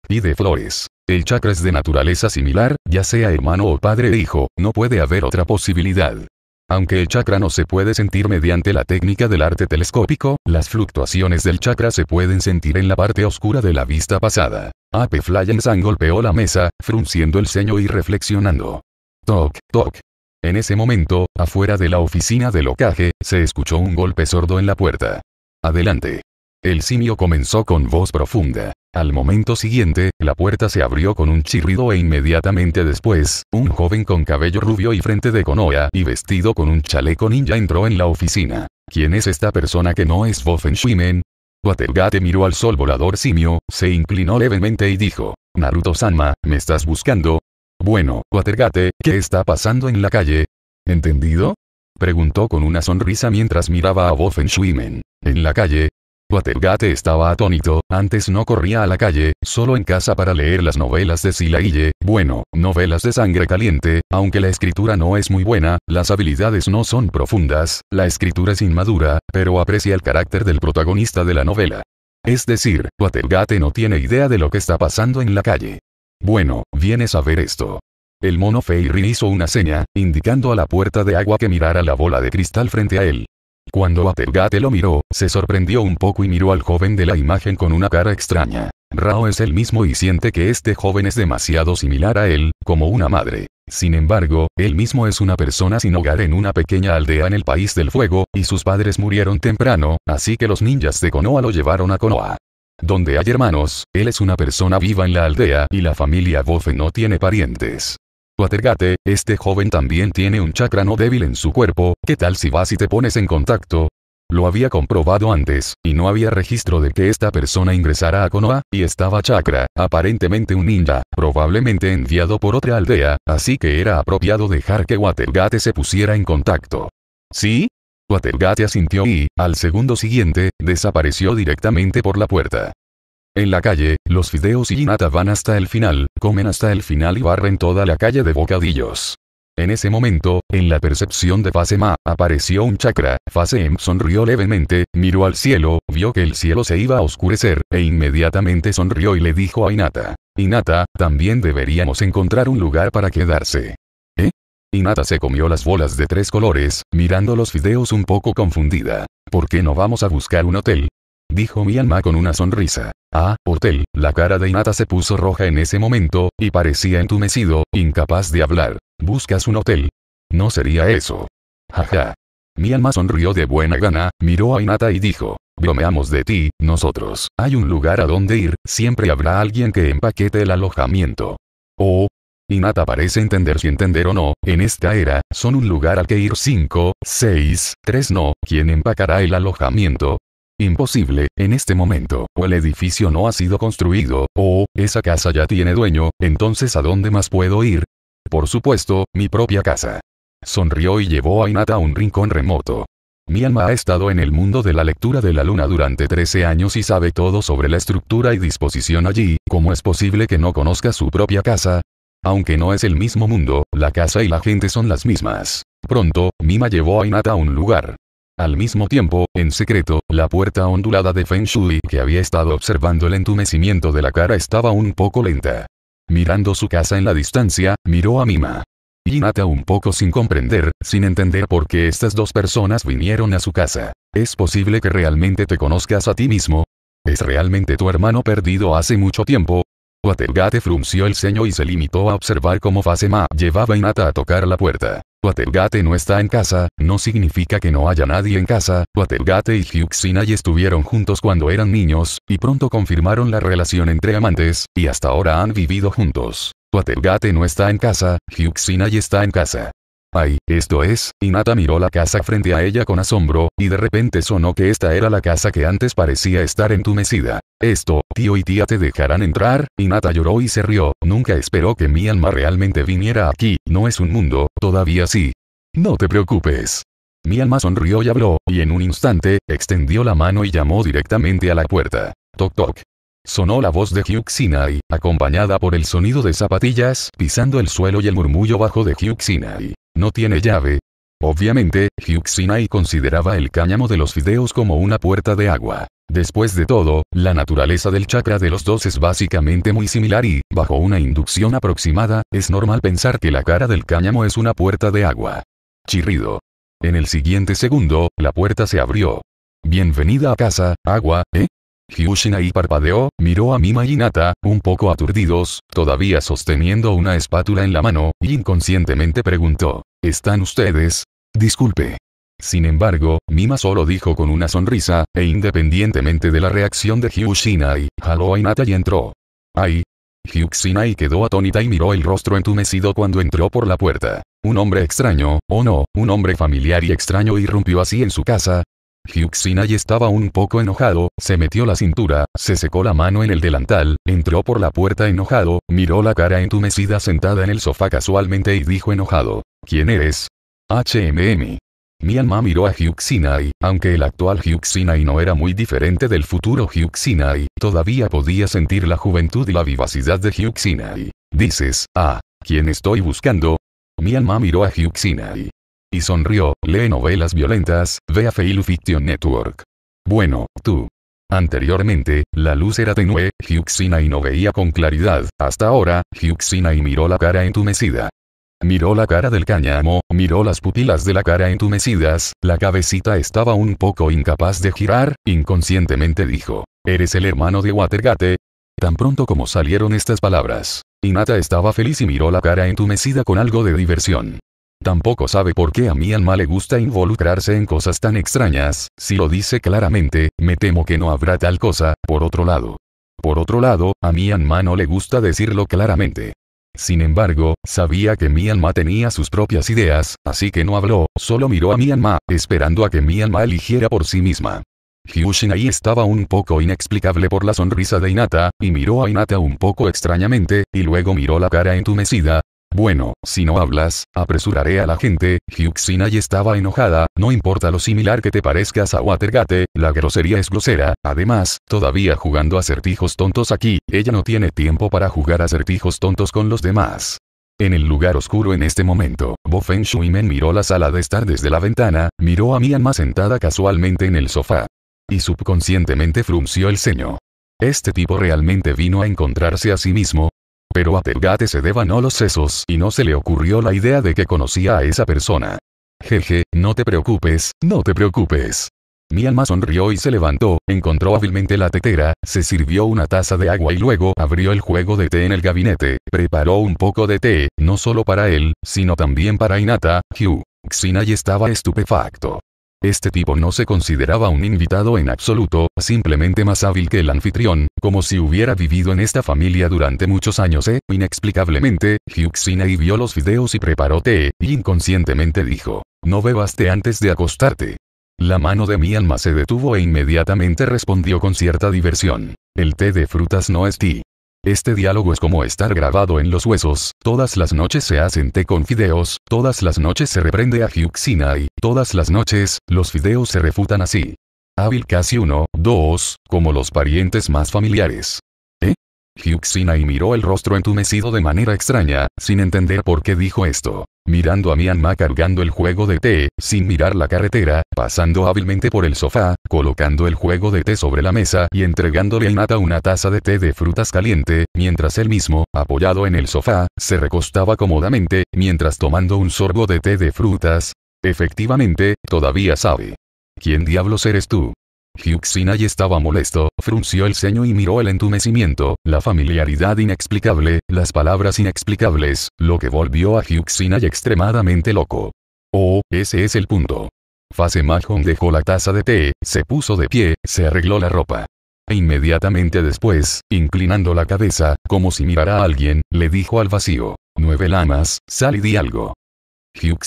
Y de Flores. El chakra es de naturaleza similar, ya sea hermano o padre e hijo, no puede haber otra posibilidad. Aunque el chakra no se puede sentir mediante la técnica del arte telescópico, las fluctuaciones del chakra se pueden sentir en la parte oscura de la vista pasada. Ape Flyensan golpeó la mesa, frunciendo el ceño y reflexionando. Toc, toc. En ese momento, afuera de la oficina de locaje, se escuchó un golpe sordo en la puerta. Adelante. El simio comenzó con voz profunda. Al momento siguiente, la puerta se abrió con un chirrido e inmediatamente después, un joven con cabello rubio y frente de conoa y vestido con un chaleco ninja entró en la oficina. ¿Quién es esta persona que no es Bofen Watergate miró al sol volador simio, se inclinó levemente y dijo, Naruto-sanma, ¿me estás buscando? Bueno, Watergate, ¿qué está pasando en la calle? ¿Entendido? Preguntó con una sonrisa mientras miraba a Bofen En la calle, Watergate estaba atónito, antes no corría a la calle, solo en casa para leer las novelas de Silaille, bueno, novelas de sangre caliente, aunque la escritura no es muy buena, las habilidades no son profundas, la escritura es inmadura, pero aprecia el carácter del protagonista de la novela. Es decir, Watergate no tiene idea de lo que está pasando en la calle. Bueno, vienes a ver esto. El mono Feirin hizo una seña, indicando a la puerta de agua que mirara la bola de cristal frente a él. Cuando Apelgate lo miró, se sorprendió un poco y miró al joven de la imagen con una cara extraña. Rao es el mismo y siente que este joven es demasiado similar a él, como una madre. Sin embargo, él mismo es una persona sin hogar en una pequeña aldea en el País del Fuego, y sus padres murieron temprano, así que los ninjas de Konoha lo llevaron a Konoha. Donde hay hermanos, él es una persona viva en la aldea y la familia Bofe no tiene parientes. Watergate, este joven también tiene un chakra no débil en su cuerpo, ¿qué tal si vas y te pones en contacto? Lo había comprobado antes, y no había registro de que esta persona ingresara a Konoha, y estaba Chakra, aparentemente un ninja, probablemente enviado por otra aldea, así que era apropiado dejar que Watergate se pusiera en contacto. ¿Sí? Watergate asintió y, al segundo siguiente, desapareció directamente por la puerta. En la calle, los fideos y Inata van hasta el final, comen hasta el final y barren toda la calle de bocadillos. En ese momento, en la percepción de fase apareció un chakra, fase sonrió levemente, miró al cielo, vio que el cielo se iba a oscurecer, e inmediatamente sonrió y le dijo a Inata. Inata, también deberíamos encontrar un lugar para quedarse. ¿Eh? Inata se comió las bolas de tres colores, mirando los fideos un poco confundida. ¿Por qué no vamos a buscar un hotel? dijo Myanma con una sonrisa. Ah, hotel, la cara de Inata se puso roja en ese momento, y parecía entumecido, incapaz de hablar. ¿Buscas un hotel? No sería eso. Jaja. Mianma sonrió de buena gana, miró a Inata y dijo. Bromeamos de ti, nosotros. Hay un lugar a donde ir, siempre habrá alguien que empaquete el alojamiento. Oh. Inata parece entender si entender o no, en esta era, son un lugar al que ir 5, 6, 3 no, ¿quién empacará el alojamiento? Imposible, en este momento, o el edificio no ha sido construido, o, esa casa ya tiene dueño, entonces ¿a dónde más puedo ir? Por supuesto, mi propia casa. Sonrió y llevó a Inata a un rincón remoto. Mi alma ha estado en el mundo de la lectura de la luna durante 13 años y sabe todo sobre la estructura y disposición allí, ¿cómo es posible que no conozca su propia casa? Aunque no es el mismo mundo, la casa y la gente son las mismas. Pronto, Mima llevó a Inata a un lugar. Al mismo tiempo, en secreto, la puerta ondulada de Feng Shui que había estado observando el entumecimiento de la cara estaba un poco lenta. Mirando su casa en la distancia, miró a Mima. Hinata un poco sin comprender, sin entender por qué estas dos personas vinieron a su casa. ¿Es posible que realmente te conozcas a ti mismo? ¿Es realmente tu hermano perdido hace mucho tiempo? Watergate frunció el ceño y se limitó a observar cómo Fasema llevaba a a tocar la puerta. Watergate no está en casa, no significa que no haya nadie en casa, Watergate y Hugh Sinai estuvieron juntos cuando eran niños, y pronto confirmaron la relación entre amantes, y hasta ahora han vivido juntos. Watergate no está en casa, Hugh Sinai está en casa. Ay, esto es, Inata miró la casa frente a ella con asombro, y de repente sonó que esta era la casa que antes parecía estar entumecida. Esto, tío y tía te dejarán entrar, Inata lloró y se rió, nunca esperó que mi alma realmente viniera aquí, no es un mundo, todavía sí. No te preocupes. Mi alma sonrió y habló, y en un instante, extendió la mano y llamó directamente a la puerta. Toc toc. Sonó la voz de Hugh Sinai, acompañada por el sonido de zapatillas pisando el suelo y el murmullo bajo de Hugh no tiene llave. Obviamente, Sinai consideraba el cáñamo de los fideos como una puerta de agua. Después de todo, la naturaleza del chakra de los dos es básicamente muy similar y, bajo una inducción aproximada, es normal pensar que la cara del cáñamo es una puerta de agua. Chirrido. En el siguiente segundo, la puerta se abrió. Bienvenida a casa, agua, ¿eh? Hyushinai parpadeó, miró a Mima y Nata, un poco aturdidos, todavía sosteniendo una espátula en la mano, y inconscientemente preguntó. ¿Están ustedes? Disculpe. Sin embargo, Mima solo dijo con una sonrisa, e independientemente de la reacción de Hyushinai, jaló a Inata y entró. ¡Ay! Hyushinai quedó atónita y miró el rostro entumecido cuando entró por la puerta. Un hombre extraño, o no, un hombre familiar y extraño irrumpió así en su casa, Hyuk-Sinai estaba un poco enojado, se metió la cintura, se secó la mano en el delantal, entró por la puerta enojado, miró la cara entumecida sentada en el sofá casualmente y dijo enojado. ¿Quién eres? HMM. Myanmar miró a Hyuk Sinai, aunque el actual Hyuk Sinai no era muy diferente del futuro Hyuk todavía podía sentir la juventud y la vivacidad de Hyuk Sinai. Dices, ah, ¿quién estoy buscando? Myanma miró a Hyuk y sonrió, lee novelas violentas, a Fail Fiction Network. Bueno, tú. Anteriormente, la luz era tenue, Hyuxina y no veía con claridad, hasta ahora, Hyuxina y miró la cara entumecida. Miró la cara del cáñamo, miró las pupilas de la cara entumecidas, la cabecita estaba un poco incapaz de girar, inconscientemente dijo, ¿eres el hermano de Watergate? Tan pronto como salieron estas palabras, Inata estaba feliz y miró la cara entumecida con algo de diversión. Tampoco sabe por qué a mi le gusta involucrarse en cosas tan extrañas, si lo dice claramente, me temo que no habrá tal cosa, por otro lado. Por otro lado, a mi no le gusta decirlo claramente. Sin embargo, sabía que mi tenía sus propias ideas, así que no habló, solo miró a mi esperando a que mi eligiera por sí misma. Hyushin ahí estaba un poco inexplicable por la sonrisa de Inata, y miró a Inata un poco extrañamente, y luego miró la cara entumecida, bueno, si no hablas, apresuraré a la gente, Hyuk-Sinai estaba enojada, no importa lo similar que te parezcas a Watergate, la grosería es grosera, además, todavía jugando acertijos tontos aquí, ella no tiene tiempo para jugar acertijos tontos con los demás. En el lugar oscuro en este momento, Bo Feng Shuimen miró la sala de estar desde la ventana, miró a Mianma sentada casualmente en el sofá. Y subconscientemente frunció el ceño. Este tipo realmente vino a encontrarse a sí mismo, pero a Telgate se devanó los sesos y no se le ocurrió la idea de que conocía a esa persona. Jeje, no te preocupes, no te preocupes. Mi alma sonrió y se levantó, encontró hábilmente la tetera, se sirvió una taza de agua y luego abrió el juego de té en el gabinete, preparó un poco de té, no solo para él, sino también para Inata, Hugh. y estaba estupefacto. Este tipo no se consideraba un invitado en absoluto, simplemente más hábil que el anfitrión, como si hubiera vivido en esta familia durante muchos años, e, inexplicablemente, Hugh y vio los videos y preparó té, y inconscientemente dijo, no bebaste antes de acostarte. La mano de mi alma se detuvo e inmediatamente respondió con cierta diversión. El té de frutas no es ti. Este diálogo es como estar grabado en los huesos, todas las noches se hacen té con fideos, todas las noches se reprende a Hyuxina y, todas las noches, los fideos se refutan así. Hábil casi uno, dos, como los parientes más familiares hyuk y miró el rostro entumecido de manera extraña, sin entender por qué dijo esto. Mirando a Mianma cargando el juego de té, sin mirar la carretera, pasando hábilmente por el sofá, colocando el juego de té sobre la mesa y entregándole a Inata una taza de té de frutas caliente, mientras él mismo, apoyado en el sofá, se recostaba cómodamente, mientras tomando un sorbo de té de frutas. Efectivamente, todavía sabe. ¿Quién diablos eres tú? hyuk estaba molesto, frunció el ceño y miró el entumecimiento, la familiaridad inexplicable, las palabras inexplicables, lo que volvió a hyuk extremadamente loco. Oh, ese es el punto. Fase Mahon dejó la taza de té, se puso de pie, se arregló la ropa. E inmediatamente después, inclinando la cabeza, como si mirara a alguien, le dijo al vacío. Nueve lamas, sal y di algo. hyuk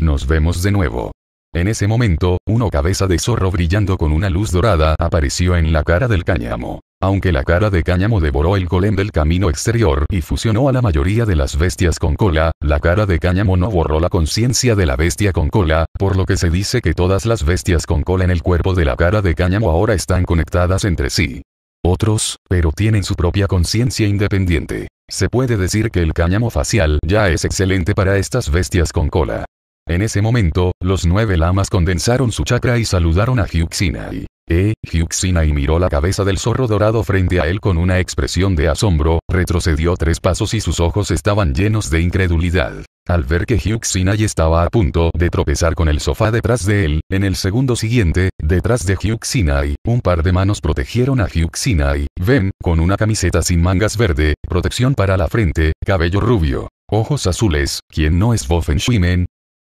nos vemos de nuevo. En ese momento, una cabeza de zorro brillando con una luz dorada apareció en la cara del cáñamo. Aunque la cara de cáñamo devoró el golem del camino exterior y fusionó a la mayoría de las bestias con cola, la cara de cáñamo no borró la conciencia de la bestia con cola, por lo que se dice que todas las bestias con cola en el cuerpo de la cara de cáñamo ahora están conectadas entre sí. Otros, pero tienen su propia conciencia independiente. Se puede decir que el cáñamo facial ya es excelente para estas bestias con cola. En ese momento, los nueve lamas condensaron su chakra y saludaron a Eh, Hyuk sinai miró la cabeza del zorro dorado frente a él con una expresión de asombro, retrocedió tres pasos y sus ojos estaban llenos de incredulidad. Al ver que Hyuk-Sinai estaba a punto de tropezar con el sofá detrás de él, en el segundo siguiente, detrás de Hyuk-Sinai, un par de manos protegieron a Hyuk-Sinai, Ven, con una camiseta sin mangas verde, protección para la frente, cabello rubio, ojos azules, quien no es Bofen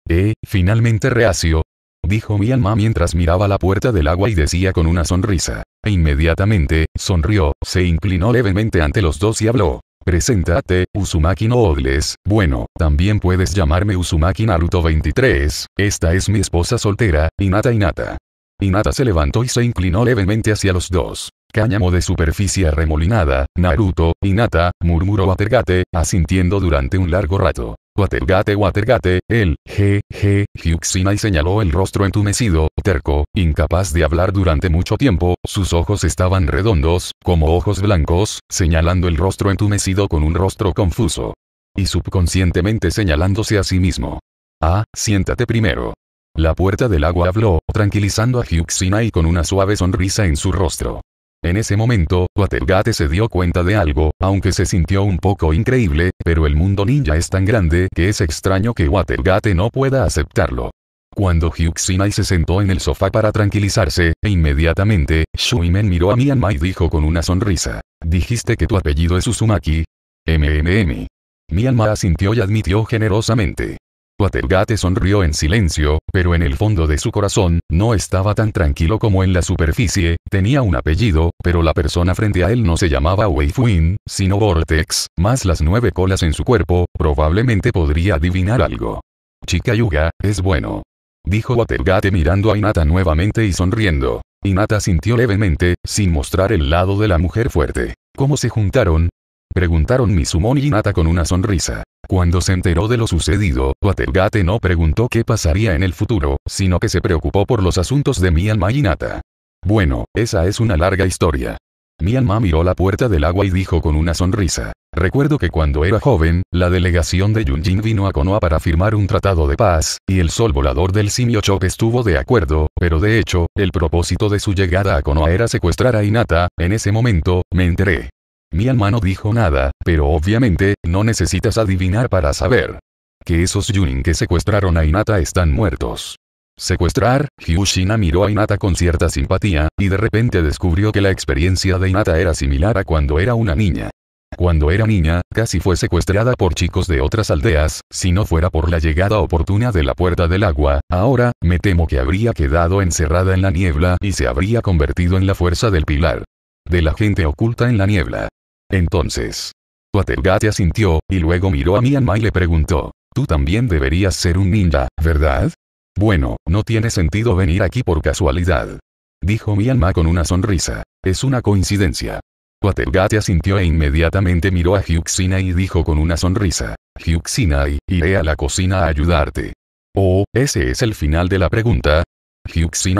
eh, finalmente reacio. Dijo mi alma mientras miraba la puerta del agua y decía con una sonrisa. E inmediatamente, sonrió, se inclinó levemente ante los dos y habló. Preséntate, Usumaki no Odles. Bueno, también puedes llamarme Usumaki Naruto 23. Esta es mi esposa soltera, Inata Inata. Inata se levantó y se inclinó levemente hacia los dos cáñamo de superficie arremolinada, Naruto, inata murmuró Watergate, asintiendo durante un largo rato. Watergate, Watergate, el, G, G, y señaló el rostro entumecido, terco, incapaz de hablar durante mucho tiempo, sus ojos estaban redondos, como ojos blancos, señalando el rostro entumecido con un rostro confuso. Y subconscientemente señalándose a sí mismo. Ah, siéntate primero. La puerta del agua habló, tranquilizando a y con una suave sonrisa en su rostro. En ese momento, Watergate se dio cuenta de algo, aunque se sintió un poco increíble, pero el mundo ninja es tan grande que es extraño que Watergate no pueda aceptarlo. Cuando Hyuk Sinai se sentó en el sofá para tranquilizarse, e inmediatamente, Shuimen miró a Mianma y dijo con una sonrisa. ¿Dijiste que tu apellido es Uzumaki? MMM. Mianma asintió y admitió generosamente. Watergate sonrió en silencio, pero en el fondo de su corazón, no estaba tan tranquilo como en la superficie, tenía un apellido, pero la persona frente a él no se llamaba wavewin sino Vortex, más las nueve colas en su cuerpo, probablemente podría adivinar algo. Chica Yuga, es bueno. Dijo Watergate mirando a Inata nuevamente y sonriendo. Inata sintió levemente, sin mostrar el lado de la mujer fuerte. Cómo se juntaron, Preguntaron Mizumon y inata con una sonrisa. Cuando se enteró de lo sucedido, Watergate no preguntó qué pasaría en el futuro, sino que se preocupó por los asuntos de Mianma y Hinata. Bueno, esa es una larga historia. Mianma miró la puerta del agua y dijo con una sonrisa. Recuerdo que cuando era joven, la delegación de Yunjin vino a Konoha para firmar un tratado de paz, y el sol volador del simio Chop estuvo de acuerdo, pero de hecho, el propósito de su llegada a Konoha era secuestrar a Inata, en ese momento, me enteré. Mi alma no dijo nada, pero obviamente, no necesitas adivinar para saber. Que esos Yunin que secuestraron a Inata están muertos. Secuestrar, Hyushina miró a Inata con cierta simpatía, y de repente descubrió que la experiencia de Inata era similar a cuando era una niña. Cuando era niña, casi fue secuestrada por chicos de otras aldeas, si no fuera por la llegada oportuna de la Puerta del Agua, ahora, me temo que habría quedado encerrada en la niebla y se habría convertido en la fuerza del pilar. De la gente oculta en la niebla. Entonces. Watergate asintió, y luego miró a Mianma y le preguntó. Tú también deberías ser un ninja, ¿verdad? Bueno, no tiene sentido venir aquí por casualidad. Dijo Mianma con una sonrisa. Es una coincidencia. Watergate asintió e inmediatamente miró a Hyuxina y dijo con una sonrisa. Hyuxina, iré a la cocina a ayudarte. Oh, ese es el final de la pregunta,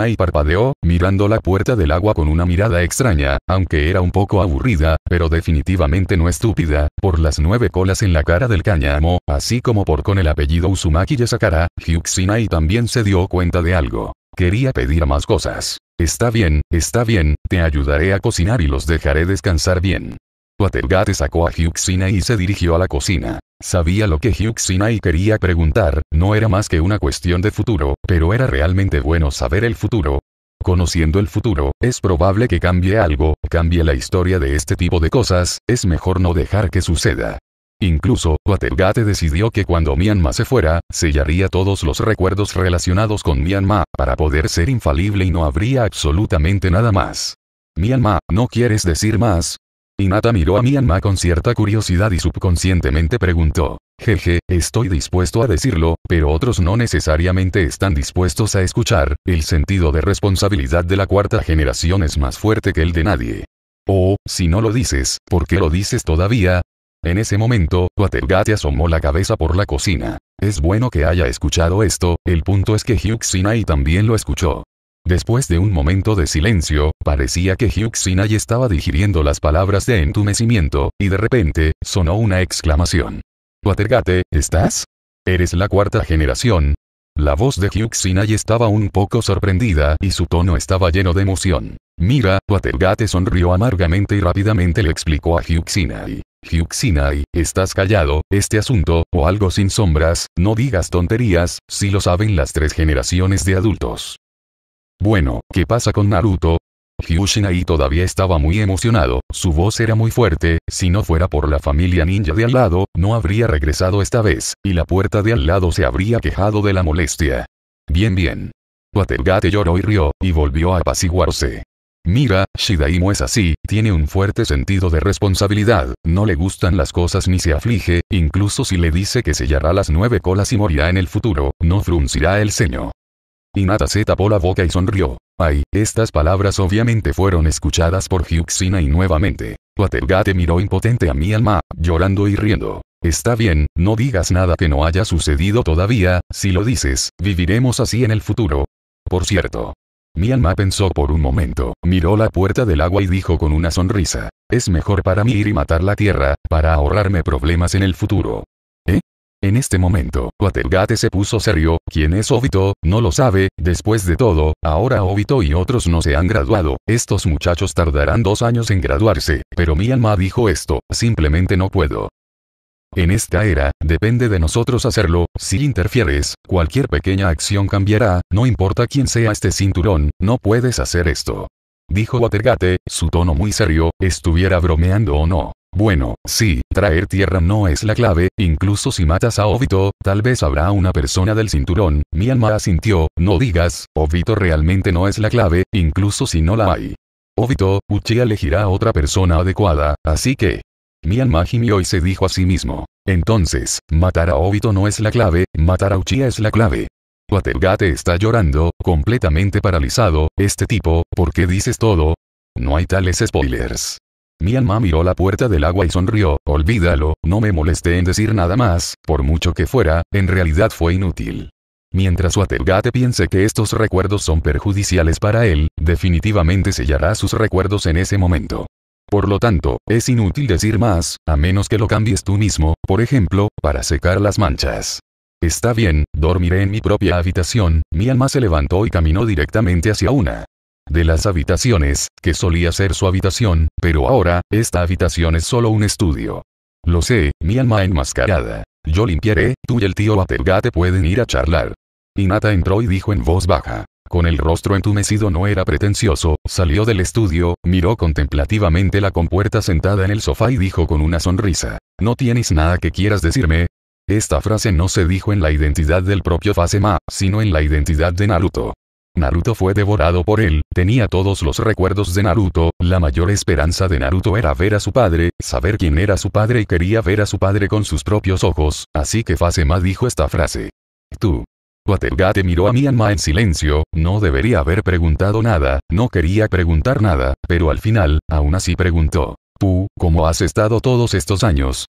y parpadeó, mirando la puerta del agua con una mirada extraña, aunque era un poco aburrida, pero definitivamente no estúpida, por las nueve colas en la cara del cáñamo, así como por con el apellido Uzumaki Yasakara, y también se dio cuenta de algo. Quería pedir más cosas. Está bien, está bien, te ayudaré a cocinar y los dejaré descansar bien. Watergate sacó a Hyuxina y se dirigió a la cocina. Sabía lo que Hugh Sinai quería preguntar, no era más que una cuestión de futuro, pero era realmente bueno saber el futuro. Conociendo el futuro, es probable que cambie algo, cambie la historia de este tipo de cosas, es mejor no dejar que suceda. Incluso, Watergate decidió que cuando Myanmar se fuera, sellaría todos los recuerdos relacionados con Myanmar, para poder ser infalible y no habría absolutamente nada más. Myanmar, ¿no quieres decir más? Inata miró a Mianma con cierta curiosidad y subconscientemente preguntó. Jeje, estoy dispuesto a decirlo, pero otros no necesariamente están dispuestos a escuchar, el sentido de responsabilidad de la cuarta generación es más fuerte que el de nadie. O, oh, si no lo dices, ¿por qué lo dices todavía? En ese momento, Watergate asomó la cabeza por la cocina. Es bueno que haya escuchado esto, el punto es que Hyuk Sinai también lo escuchó. Después de un momento de silencio, parecía que Hyuk-Sinai estaba digiriendo las palabras de entumecimiento, y de repente, sonó una exclamación. Watergate, ¿estás? ¿Eres la cuarta generación? La voz de Hyuk-Sinai estaba un poco sorprendida y su tono estaba lleno de emoción. Mira, Watergate sonrió amargamente y rápidamente le explicó a Hyuk-Sinai. Hyuk-Sinai, estás callado, este asunto, o algo sin sombras, no digas tonterías, si lo saben las tres generaciones de adultos. Bueno, ¿qué pasa con Naruto? Hyushinai todavía estaba muy emocionado, su voz era muy fuerte, si no fuera por la familia ninja de al lado, no habría regresado esta vez, y la puerta de al lado se habría quejado de la molestia. Bien bien. Watergate lloró y rió, y volvió a apaciguarse. Mira, Shidaimo es así, tiene un fuerte sentido de responsabilidad, no le gustan las cosas ni se aflige, incluso si le dice que sellará las nueve colas y morirá en el futuro, no fruncirá el ceño. Inata se tapó la boca y sonrió. Ay, estas palabras obviamente fueron escuchadas por Hyuxina y nuevamente. Watergate miró impotente a mi llorando y riendo. Está bien, no digas nada que no haya sucedido todavía, si lo dices, viviremos así en el futuro. Por cierto. Mi pensó por un momento, miró la puerta del agua y dijo con una sonrisa, es mejor para mí ir y matar la tierra, para ahorrarme problemas en el futuro. ¿Eh? En este momento, Watergate se puso serio, ¿quién es Obito? No lo sabe, después de todo, ahora Obito y otros no se han graduado, estos muchachos tardarán dos años en graduarse, pero mi alma dijo esto, simplemente no puedo. En esta era, depende de nosotros hacerlo, si interfieres, cualquier pequeña acción cambiará, no importa quién sea este cinturón, no puedes hacer esto. Dijo Watergate, su tono muy serio, estuviera bromeando o no. Bueno, sí, traer tierra no es la clave, incluso si matas a Obito, tal vez habrá una persona del cinturón, Mianma asintió, no digas, Obito realmente no es la clave, incluso si no la hay. Obito, Uchiha elegirá a otra persona adecuada, así que... Mianma gimió y se dijo a sí mismo. Entonces, matar a Obito no es la clave, matar a Uchiha es la clave. Watergate está llorando, completamente paralizado, este tipo, ¿por qué dices todo? No hay tales spoilers alma miró la puerta del agua y sonrió, olvídalo, no me molesté en decir nada más, por mucho que fuera, en realidad fue inútil. Mientras Watergate piense que estos recuerdos son perjudiciales para él, definitivamente sellará sus recuerdos en ese momento. Por lo tanto, es inútil decir más, a menos que lo cambies tú mismo, por ejemplo, para secar las manchas. Está bien, dormiré en mi propia habitación, mi alma se levantó y caminó directamente hacia una de las habitaciones, que solía ser su habitación, pero ahora, esta habitación es solo un estudio. Lo sé, mi alma enmascarada. Yo limpiaré, tú y el tío te pueden ir a charlar. Inata entró y dijo en voz baja. Con el rostro entumecido no era pretencioso, salió del estudio, miró contemplativamente la compuerta sentada en el sofá y dijo con una sonrisa. ¿No tienes nada que quieras decirme? Esta frase no se dijo en la identidad del propio Fasema, sino en la identidad de Naruto. Naruto fue devorado por él, tenía todos los recuerdos de Naruto, la mayor esperanza de Naruto era ver a su padre, saber quién era su padre y quería ver a su padre con sus propios ojos, así que Fasema dijo esta frase. Tú. Watergate miró a Myanma en silencio, no debería haber preguntado nada, no quería preguntar nada, pero al final, aún así preguntó. tú ¿cómo has estado todos estos años?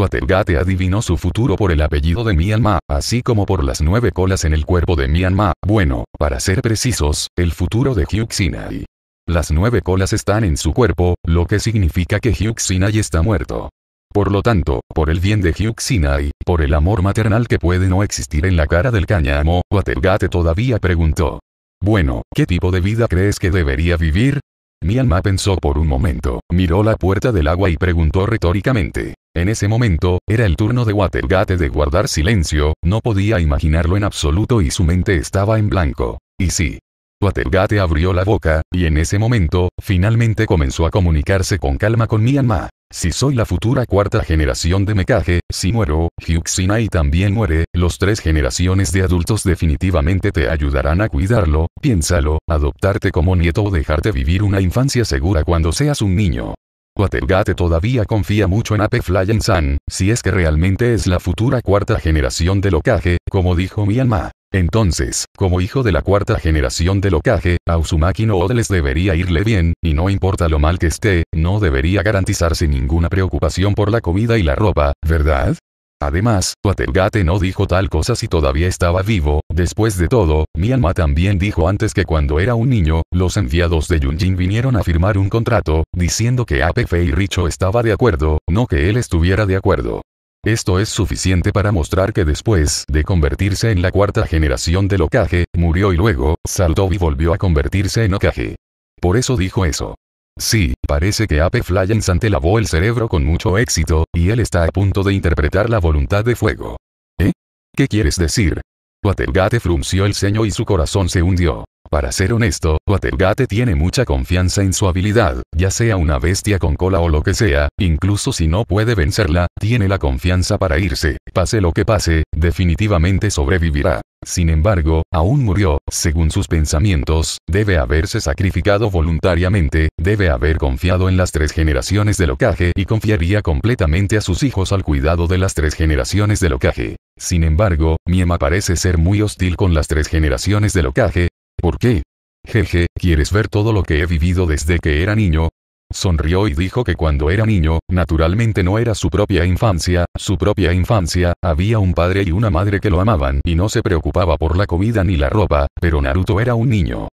Watergate adivinó su futuro por el apellido de Myanmar, así como por las nueve colas en el cuerpo de Myanmar. Bueno, para ser precisos, el futuro de Hugh Sinai. Las nueve colas están en su cuerpo, lo que significa que Hugh Sinai está muerto. Por lo tanto, por el bien de Hugh Sinai, por el amor maternal que puede no existir en la cara del cañamo, Watergate todavía preguntó. Bueno, ¿qué tipo de vida crees que debería vivir? Mianma pensó por un momento, miró la puerta del agua y preguntó retóricamente. En ese momento, era el turno de Watergate de guardar silencio, no podía imaginarlo en absoluto y su mente estaba en blanco. Y sí. Watergate abrió la boca, y en ese momento, finalmente comenzó a comunicarse con calma con Myanmar. Si soy la futura cuarta generación de Mekage, si muero, Hyuk-Sinai también muere, los tres generaciones de adultos definitivamente te ayudarán a cuidarlo, piénsalo, adoptarte como nieto o dejarte vivir una infancia segura cuando seas un niño. Watergate todavía confía mucho en Ape Fly and Sun, si es que realmente es la futura cuarta generación de locaje, como dijo Myanmar. Entonces, como hijo de la cuarta generación de locaje, a Uzumaki no debería irle bien, y no importa lo mal que esté, no debería garantizarse ninguna preocupación por la comida y la ropa, ¿verdad? Además, Watergate no dijo tal cosa si todavía estaba vivo, después de todo, Mianma también dijo antes que cuando era un niño, los enviados de Yunjin vinieron a firmar un contrato, diciendo que Apefe y Richo estaba de acuerdo, no que él estuviera de acuerdo. Esto es suficiente para mostrar que después de convertirse en la cuarta generación del Okage, murió y luego, saltó y volvió a convertirse en Okage. Por eso dijo eso. Sí, parece que Ape flyensante lavó el cerebro con mucho éxito, y él está a punto de interpretar la voluntad de fuego. ¿Eh? ¿Qué quieres decir? Watergate frunció el ceño y su corazón se hundió. Para ser honesto, Watergate tiene mucha confianza en su habilidad, ya sea una bestia con cola o lo que sea, incluso si no puede vencerla, tiene la confianza para irse, pase lo que pase, definitivamente sobrevivirá. Sin embargo, aún murió, según sus pensamientos, debe haberse sacrificado voluntariamente, debe haber confiado en las tres generaciones de locaje y confiaría completamente a sus hijos al cuidado de las tres generaciones de locaje. Sin embargo, Miema parece ser muy hostil con las tres generaciones de locaje. ¿Por qué? Jeje, ¿quieres ver todo lo que he vivido desde que era niño? Sonrió y dijo que cuando era niño, naturalmente no era su propia infancia, su propia infancia, había un padre y una madre que lo amaban y no se preocupaba por la comida ni la ropa, pero Naruto era un niño.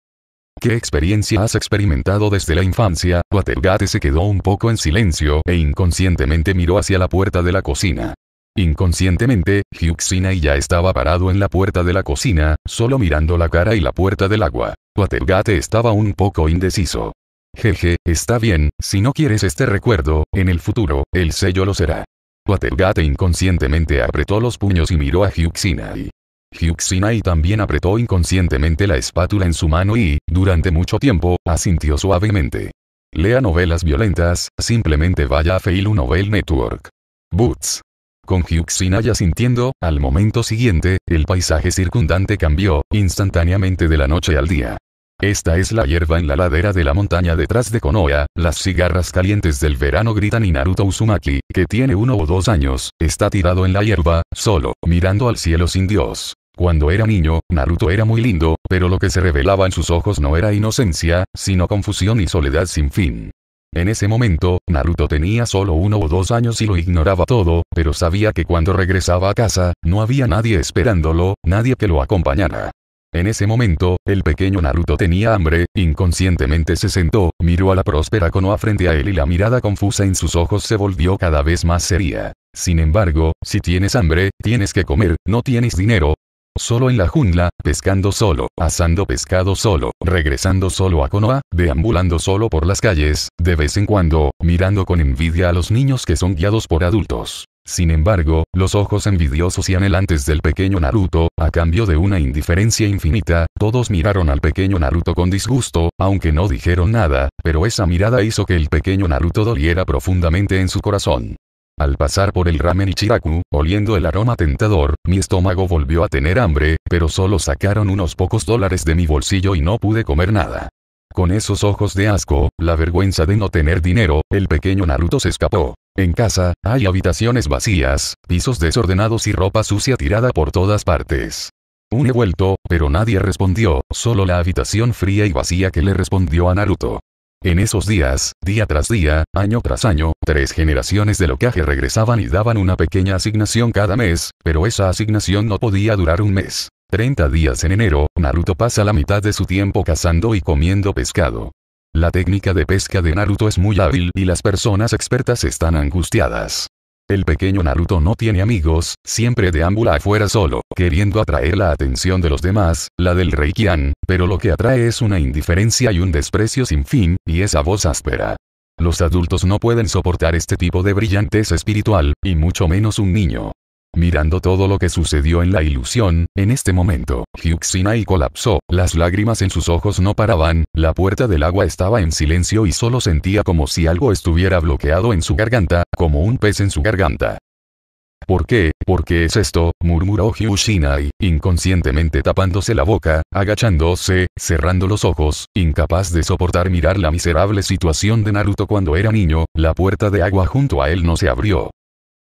¿Qué experiencia has experimentado desde la infancia? Watergate se quedó un poco en silencio e inconscientemente miró hacia la puerta de la cocina. Inconscientemente, Hyuk ya estaba parado en la puerta de la cocina, solo mirando la cara y la puerta del agua. Watergate estaba un poco indeciso. Jeje, está bien, si no quieres este recuerdo, en el futuro, el sello lo será. Watergate inconscientemente apretó los puños y miró a Hugh Sinai. Hugh Sinai también apretó inconscientemente la espátula en su mano y, durante mucho tiempo, asintió suavemente. Lea novelas violentas, simplemente vaya a Feilu Novel Network. Boots. Con Hugh Sinai asintiendo, al momento siguiente, el paisaje circundante cambió, instantáneamente de la noche al día. Esta es la hierba en la ladera de la montaña detrás de Konoha, las cigarras calientes del verano gritan y Naruto Uzumaki, que tiene uno o dos años, está tirado en la hierba, solo, mirando al cielo sin Dios. Cuando era niño, Naruto era muy lindo, pero lo que se revelaba en sus ojos no era inocencia, sino confusión y soledad sin fin. En ese momento, Naruto tenía solo uno o dos años y lo ignoraba todo, pero sabía que cuando regresaba a casa, no había nadie esperándolo, nadie que lo acompañara. En ese momento, el pequeño Naruto tenía hambre, inconscientemente se sentó, miró a la próspera Konoha frente a él y la mirada confusa en sus ojos se volvió cada vez más seria. Sin embargo, si tienes hambre, tienes que comer, no tienes dinero. Solo en la jungla, pescando solo, asando pescado solo, regresando solo a Konoha, deambulando solo por las calles, de vez en cuando, mirando con envidia a los niños que son guiados por adultos. Sin embargo, los ojos envidiosos y anhelantes del pequeño Naruto, a cambio de una indiferencia infinita, todos miraron al pequeño Naruto con disgusto, aunque no dijeron nada, pero esa mirada hizo que el pequeño Naruto doliera profundamente en su corazón. Al pasar por el ramen Ichiraku, oliendo el aroma tentador, mi estómago volvió a tener hambre, pero solo sacaron unos pocos dólares de mi bolsillo y no pude comer nada. Con esos ojos de asco, la vergüenza de no tener dinero, el pequeño Naruto se escapó. En casa, hay habitaciones vacías, pisos desordenados y ropa sucia tirada por todas partes. Un he vuelto, pero nadie respondió, solo la habitación fría y vacía que le respondió a Naruto. En esos días, día tras día, año tras año, tres generaciones de locaje regresaban y daban una pequeña asignación cada mes, pero esa asignación no podía durar un mes. 30 días en enero, Naruto pasa la mitad de su tiempo cazando y comiendo pescado. La técnica de pesca de Naruto es muy hábil y las personas expertas están angustiadas. El pequeño Naruto no tiene amigos, siempre deambula afuera solo, queriendo atraer la atención de los demás, la del reikian, pero lo que atrae es una indiferencia y un desprecio sin fin, y esa voz áspera. Los adultos no pueden soportar este tipo de brillantez espiritual, y mucho menos un niño. Mirando todo lo que sucedió en la ilusión, en este momento, y colapsó, las lágrimas en sus ojos no paraban, la puerta del agua estaba en silencio y solo sentía como si algo estuviera bloqueado en su garganta, como un pez en su garganta. ¿Por qué? ¿Por qué es esto? murmuró y, inconscientemente tapándose la boca, agachándose, cerrando los ojos, incapaz de soportar mirar la miserable situación de Naruto cuando era niño, la puerta de agua junto a él no se abrió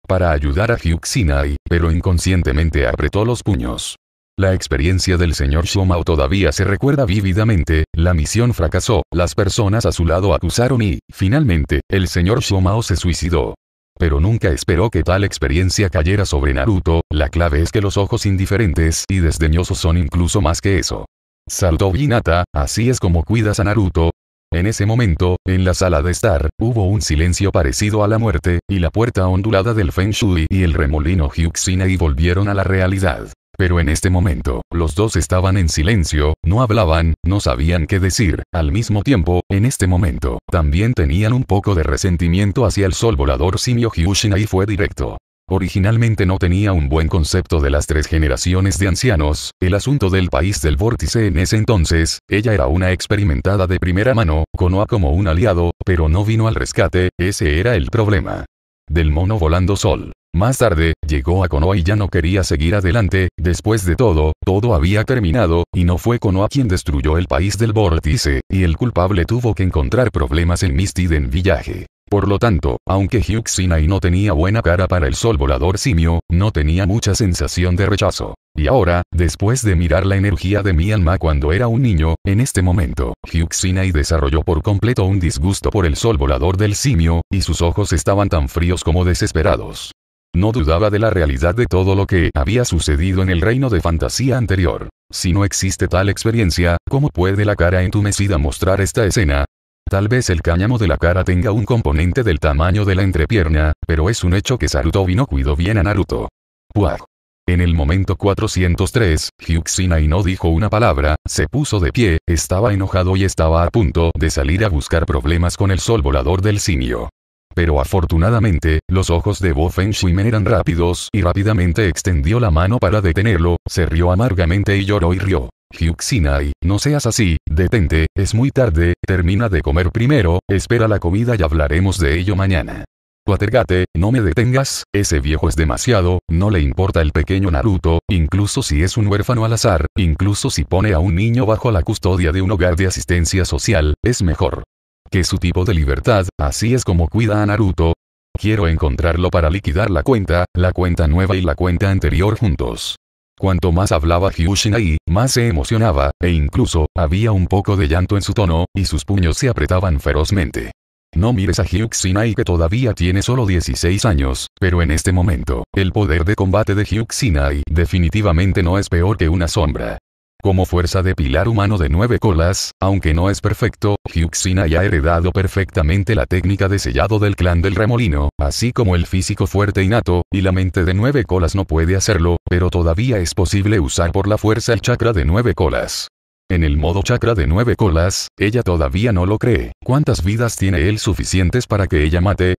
para ayudar a Hyuk-Sinai, pero inconscientemente apretó los puños. La experiencia del señor Shomao todavía se recuerda vívidamente, la misión fracasó, las personas a su lado acusaron y, finalmente, el señor Shomao se suicidó. Pero nunca esperó que tal experiencia cayera sobre Naruto, la clave es que los ojos indiferentes y desdeñosos son incluso más que eso. Saltó Hinata, así es como cuidas a Naruto, en ese momento, en la sala de estar, hubo un silencio parecido a la muerte, y la puerta ondulada del Feng Shui y el remolino y volvieron a la realidad. Pero en este momento, los dos estaban en silencio, no hablaban, no sabían qué decir. Al mismo tiempo, en este momento, también tenían un poco de resentimiento hacia el sol volador simio Hyushin y fue directo. Originalmente no tenía un buen concepto de las tres generaciones de ancianos, el asunto del país del vórtice en ese entonces, ella era una experimentada de primera mano, Konoha como un aliado, pero no vino al rescate, ese era el problema. Del mono volando sol. Más tarde, llegó a Konoha y ya no quería seguir adelante, después de todo, todo había terminado, y no fue Konoha quien destruyó el país del vórtice, y el culpable tuvo que encontrar problemas en en villaje. Por lo tanto, aunque Hugh Sinai no tenía buena cara para el sol volador simio, no tenía mucha sensación de rechazo. Y ahora, después de mirar la energía de mi alma cuando era un niño, en este momento, Hugh Sinai desarrolló por completo un disgusto por el sol volador del simio, y sus ojos estaban tan fríos como desesperados. No dudaba de la realidad de todo lo que había sucedido en el reino de fantasía anterior. Si no existe tal experiencia, ¿cómo puede la cara entumecida mostrar esta escena? Tal vez el cáñamo de la cara tenga un componente del tamaño de la entrepierna, pero es un hecho que Sarutobi no cuidó bien a Naruto. ¡Puaj! En el momento 403, y no dijo una palabra, se puso de pie, estaba enojado y estaba a punto de salir a buscar problemas con el sol volador del simio. Pero afortunadamente, los ojos de Bo Feng Shimen eran rápidos y rápidamente extendió la mano para detenerlo, se rió amargamente y lloró y rió. Hyuxinai, no seas así, detente, es muy tarde, termina de comer primero, espera la comida y hablaremos de ello mañana. Watergate, no me detengas, ese viejo es demasiado, no le importa el pequeño Naruto, incluso si es un huérfano al azar, incluso si pone a un niño bajo la custodia de un hogar de asistencia social, es mejor que su tipo de libertad, así es como cuida a Naruto. Quiero encontrarlo para liquidar la cuenta, la cuenta nueva y la cuenta anterior juntos. Cuanto más hablaba Hyushinai, más se emocionaba, e incluso, había un poco de llanto en su tono, y sus puños se apretaban ferozmente. No mires a Hyuxinai que todavía tiene solo 16 años, pero en este momento, el poder de combate de Hyuxinai definitivamente no es peor que una sombra. Como fuerza de pilar humano de nueve colas, aunque no es perfecto, Hyuxina ya ha heredado perfectamente la técnica de sellado del clan del remolino, así como el físico fuerte innato, y la mente de nueve colas no puede hacerlo, pero todavía es posible usar por la fuerza el chakra de nueve colas. En el modo chakra de nueve colas, ella todavía no lo cree. ¿Cuántas vidas tiene él suficientes para que ella mate?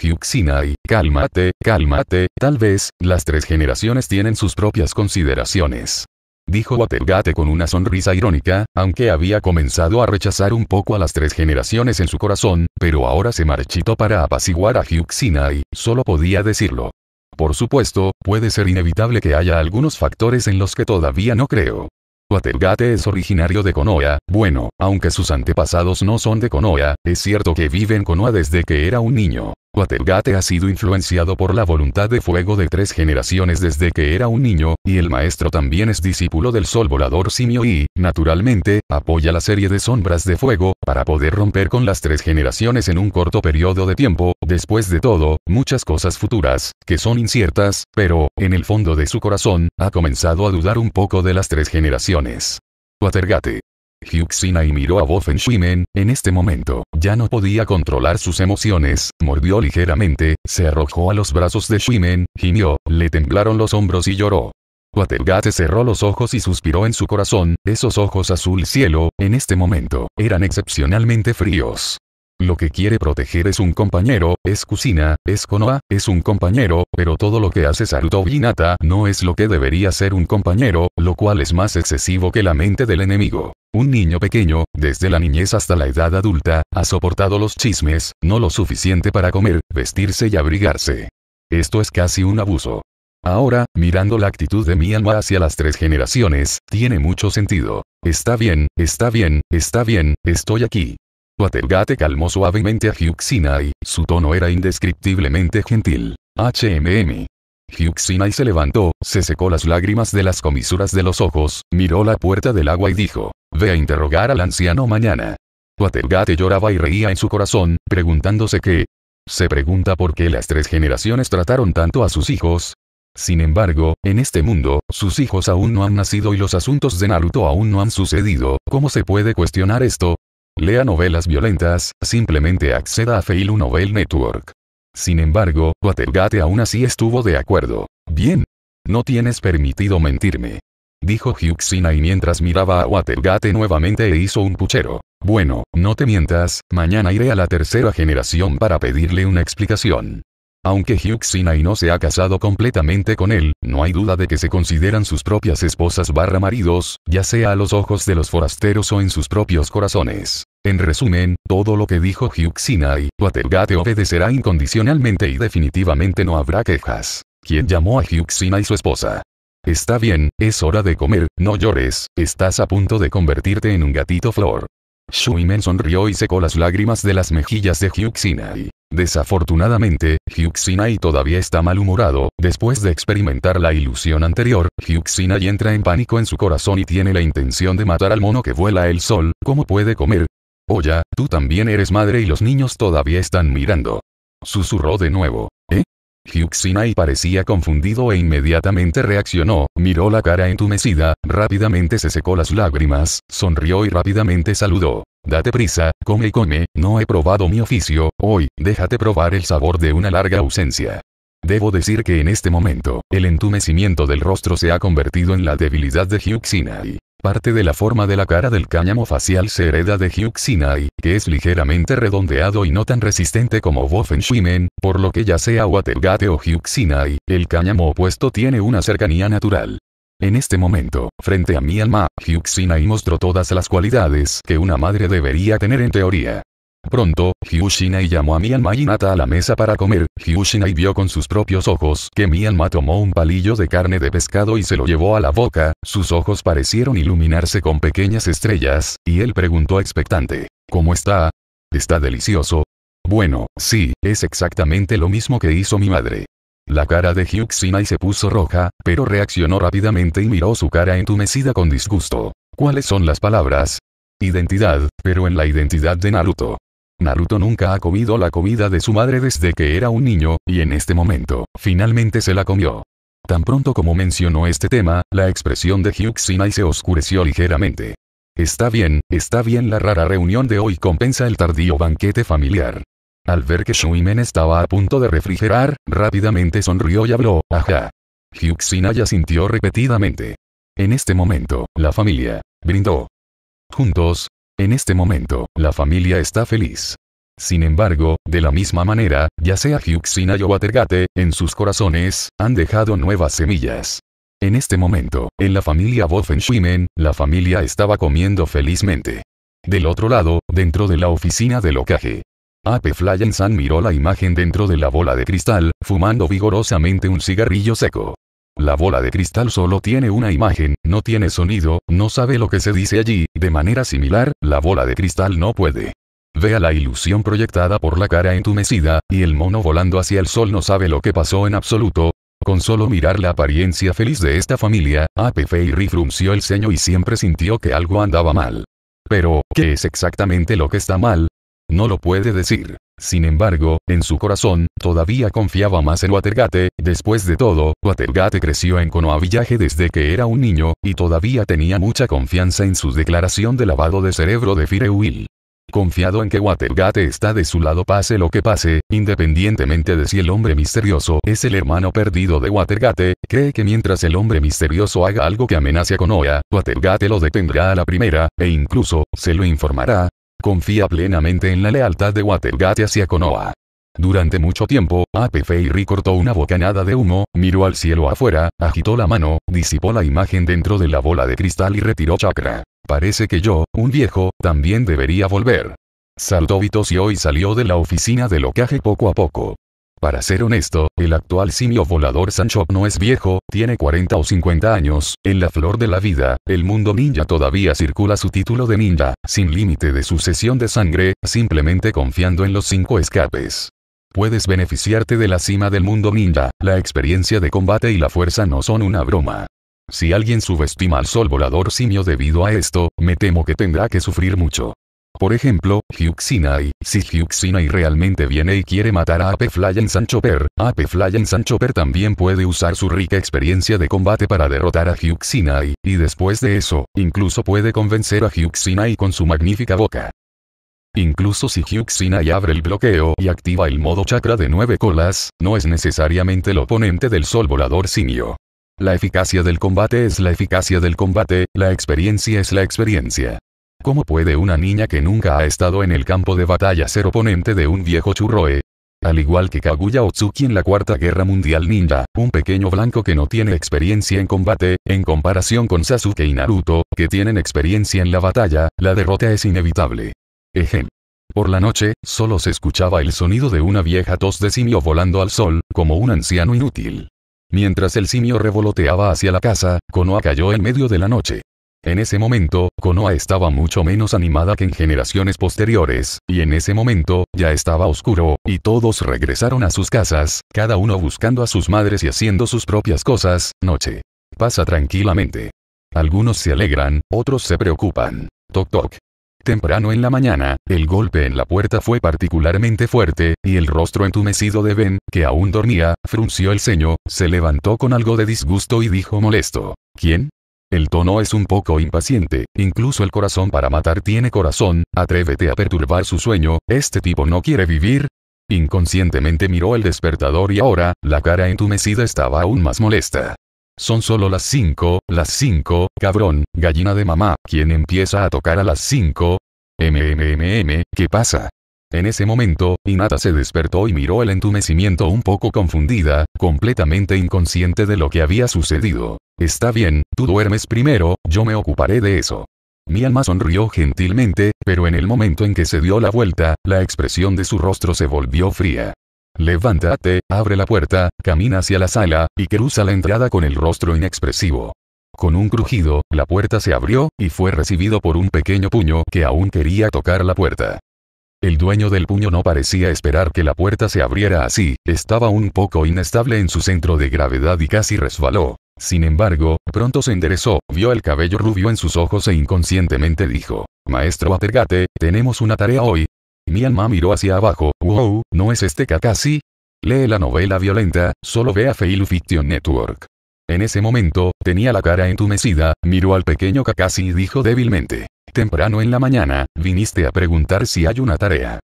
Hyuxinai, cálmate, cálmate, tal vez, las tres generaciones tienen sus propias consideraciones dijo Watergate con una sonrisa irónica, aunque había comenzado a rechazar un poco a las tres generaciones en su corazón, pero ahora se marchitó para apaciguar a Hugh y solo podía decirlo. Por supuesto, puede ser inevitable que haya algunos factores en los que todavía no creo. Watergate es originario de Konoa, bueno, aunque sus antepasados no son de Konoha, es cierto que vive en Konoha desde que era un niño. Quatergate ha sido influenciado por la voluntad de fuego de tres generaciones desde que era un niño, y el maestro también es discípulo del sol volador simio y, naturalmente, apoya la serie de sombras de fuego, para poder romper con las tres generaciones en un corto periodo de tiempo, después de todo, muchas cosas futuras, que son inciertas, pero, en el fondo de su corazón, ha comenzado a dudar un poco de las tres generaciones. Quatergate hyuk y miró a Bofen Shimen, en este momento, ya no podía controlar sus emociones, mordió ligeramente, se arrojó a los brazos de Shimen, gimió, le temblaron los hombros y lloró. Watergate cerró los ojos y suspiró en su corazón, esos ojos azul cielo, en este momento, eran excepcionalmente fríos. Lo que quiere proteger es un compañero, es Kusina, es Konoha, es un compañero, pero todo lo que hace Saruto Nata no es lo que debería ser un compañero, lo cual es más excesivo que la mente del enemigo. Un niño pequeño, desde la niñez hasta la edad adulta, ha soportado los chismes, no lo suficiente para comer, vestirse y abrigarse. Esto es casi un abuso. Ahora, mirando la actitud de alma hacia las tres generaciones, tiene mucho sentido. Está bien, está bien, está bien, estoy aquí. Watergate calmó suavemente a Hyuksinai, y, su tono era indescriptiblemente gentil. HMM. y se levantó, se secó las lágrimas de las comisuras de los ojos, miró la puerta del agua y dijo, ve a interrogar al anciano mañana. Watergate lloraba y reía en su corazón, preguntándose qué. Se pregunta por qué las tres generaciones trataron tanto a sus hijos. Sin embargo, en este mundo, sus hijos aún no han nacido y los asuntos de Naruto aún no han sucedido, ¿cómo se puede cuestionar esto? lea novelas violentas, simplemente acceda a Failu Novel Network. Sin embargo, Watergate aún así estuvo de acuerdo. Bien. No tienes permitido mentirme. Dijo Huxina y mientras miraba a Watergate nuevamente e hizo un puchero. Bueno, no te mientas, mañana iré a la tercera generación para pedirle una explicación. Aunque Hyuk Sinai no se ha casado completamente con él, no hay duda de que se consideran sus propias esposas barra maridos, ya sea a los ojos de los forasteros o en sus propios corazones. En resumen, todo lo que dijo Hyuk Sinai, Watergate obedecerá incondicionalmente y definitivamente no habrá quejas. Quien llamó a Hyuk Sinai su esposa? Está bien, es hora de comer, no llores, estás a punto de convertirte en un gatito flor. Shuimen sonrió y secó las lágrimas de las mejillas de Hyuk Sinai. Desafortunadamente, hyuk todavía está malhumorado, después de experimentar la ilusión anterior, hyuk entra en pánico en su corazón y tiene la intención de matar al mono que vuela el sol, ¿cómo puede comer? Oya, tú también eres madre y los niños todavía están mirando. Susurró de nuevo. ¿Eh? parecía confundido e inmediatamente reaccionó, miró la cara entumecida, rápidamente se secó las lágrimas, sonrió y rápidamente saludó. Date prisa, come y come, no he probado mi oficio, hoy, déjate probar el sabor de una larga ausencia. Debo decir que en este momento, el entumecimiento del rostro se ha convertido en la debilidad de Hugh Parte de la forma de la cara del cáñamo facial se hereda de Hugh que es ligeramente redondeado y no tan resistente como Wolfenschwimmen, por lo que ya sea Watergate o Hugh el cáñamo opuesto tiene una cercanía natural. En este momento, frente a mi alma, y mostró todas las cualidades que una madre debería tener en teoría. Pronto, Hyushinai llamó a mi y nata a la mesa para comer, Hyushinai vio con sus propios ojos que Mianma tomó un palillo de carne de pescado y se lo llevó a la boca, sus ojos parecieron iluminarse con pequeñas estrellas, y él preguntó expectante, ¿cómo está? ¿Está delicioso? Bueno, sí, es exactamente lo mismo que hizo mi madre. La cara de hyuk Sinai se puso roja, pero reaccionó rápidamente y miró su cara entumecida con disgusto. ¿Cuáles son las palabras? Identidad, pero en la identidad de Naruto. Naruto nunca ha comido la comida de su madre desde que era un niño, y en este momento, finalmente se la comió. Tan pronto como mencionó este tema, la expresión de hyuk Sinai se oscureció ligeramente. Está bien, está bien la rara reunión de hoy compensa el tardío banquete familiar. Al ver que Shuimen estaba a punto de refrigerar, rápidamente sonrió y habló, ajá. ya sintió repetidamente. En este momento, la familia brindó. Juntos, en este momento, la familia está feliz. Sin embargo, de la misma manera, ya sea Hyuxinaya o Watergate, en sus corazones, han dejado nuevas semillas. En este momento, en la familia Bofen Shuimen, la familia estaba comiendo felizmente. Del otro lado, dentro de la oficina de locaje. Ape Flyensan miró la imagen dentro de la bola de cristal, fumando vigorosamente un cigarrillo seco. La bola de cristal solo tiene una imagen, no tiene sonido, no sabe lo que se dice allí, de manera similar, la bola de cristal no puede. Vea la ilusión proyectada por la cara entumecida, y el mono volando hacia el sol no sabe lo que pasó en absoluto. Con solo mirar la apariencia feliz de esta familia, Ape Fairy frunció el ceño y siempre sintió que algo andaba mal. Pero, ¿qué es exactamente lo que está mal? No lo puede decir. Sin embargo, en su corazón, todavía confiaba más en Watergate, después de todo, Watergate creció en Konoha Village desde que era un niño, y todavía tenía mucha confianza en su declaración de lavado de cerebro de Will. Confiado en que Watergate está de su lado pase lo que pase, independientemente de si el hombre misterioso es el hermano perdido de Watergate, cree que mientras el hombre misterioso haga algo que amenace a Konoha, Watergate lo detendrá a la primera, e incluso, se lo informará, confía plenamente en la lealtad de Watergate hacia Konoha. Durante mucho tiempo, Ape Fairy cortó una bocanada de humo, miró al cielo afuera, agitó la mano, disipó la imagen dentro de la bola de cristal y retiró chakra. Parece que yo, un viejo, también debería volver. Saltó Vitocio y salió de la oficina de locaje poco a poco. Para ser honesto, el actual simio volador Sancho no es viejo, tiene 40 o 50 años, en la flor de la vida, el mundo ninja todavía circula su título de ninja, sin límite de sucesión de sangre, simplemente confiando en los cinco escapes. Puedes beneficiarte de la cima del mundo ninja, la experiencia de combate y la fuerza no son una broma. Si alguien subestima al sol volador simio debido a esto, me temo que tendrá que sufrir mucho. Por ejemplo, Hugh Sinai, si Hyuk Sinai realmente viene y quiere matar a Ape Fly en Sancho Ape Fly en también puede usar su rica experiencia de combate para derrotar a Hyuk Sinai, y después de eso, incluso puede convencer a Hyuk Sinai con su magnífica boca. Incluso si Sinai abre el bloqueo y activa el modo chakra de nueve colas, no es necesariamente el oponente del sol volador simio. La eficacia del combate es la eficacia del combate, la experiencia es la experiencia. ¿Cómo puede una niña que nunca ha estado en el campo de batalla ser oponente de un viejo churroe? Al igual que Kaguya Otsuki en la Cuarta Guerra Mundial Ninja, un pequeño blanco que no tiene experiencia en combate, en comparación con Sasuke y Naruto, que tienen experiencia en la batalla, la derrota es inevitable. Ejemplo. Por la noche, solo se escuchaba el sonido de una vieja tos de simio volando al sol, como un anciano inútil. Mientras el simio revoloteaba hacia la casa, Konoha cayó en medio de la noche. En ese momento, Konoha estaba mucho menos animada que en generaciones posteriores, y en ese momento, ya estaba oscuro, y todos regresaron a sus casas, cada uno buscando a sus madres y haciendo sus propias cosas, noche. Pasa tranquilamente. Algunos se alegran, otros se preocupan. Toc toc. Temprano en la mañana, el golpe en la puerta fue particularmente fuerte, y el rostro entumecido de Ben, que aún dormía, frunció el ceño, se levantó con algo de disgusto y dijo molesto. ¿Quién? El tono es un poco impaciente, incluso el corazón para matar tiene corazón, atrévete a perturbar su sueño, este tipo no quiere vivir. Inconscientemente miró el despertador y ahora, la cara entumecida estaba aún más molesta. Son solo las 5, las 5, cabrón, gallina de mamá, quien empieza a tocar a las 5. MMMM, ¿qué pasa? En ese momento, Inata se despertó y miró el entumecimiento un poco confundida, completamente inconsciente de lo que había sucedido. Está bien, tú duermes primero, yo me ocuparé de eso. Mi alma sonrió gentilmente, pero en el momento en que se dio la vuelta, la expresión de su rostro se volvió fría. Levántate, abre la puerta, camina hacia la sala, y cruza la entrada con el rostro inexpresivo. Con un crujido, la puerta se abrió, y fue recibido por un pequeño puño que aún quería tocar la puerta. El dueño del puño no parecía esperar que la puerta se abriera así, estaba un poco inestable en su centro de gravedad y casi resbaló. Sin embargo, pronto se enderezó, vio el cabello rubio en sus ojos e inconscientemente dijo, Maestro Watergate, tenemos una tarea hoy. Mianma miró hacia abajo, wow, ¿no es este Kakashi? Lee la novela violenta, solo ve a Fail Fiction Network. En ese momento, tenía la cara entumecida, miró al pequeño Kakashi y dijo débilmente, Temprano en la mañana, viniste a preguntar si hay una tarea.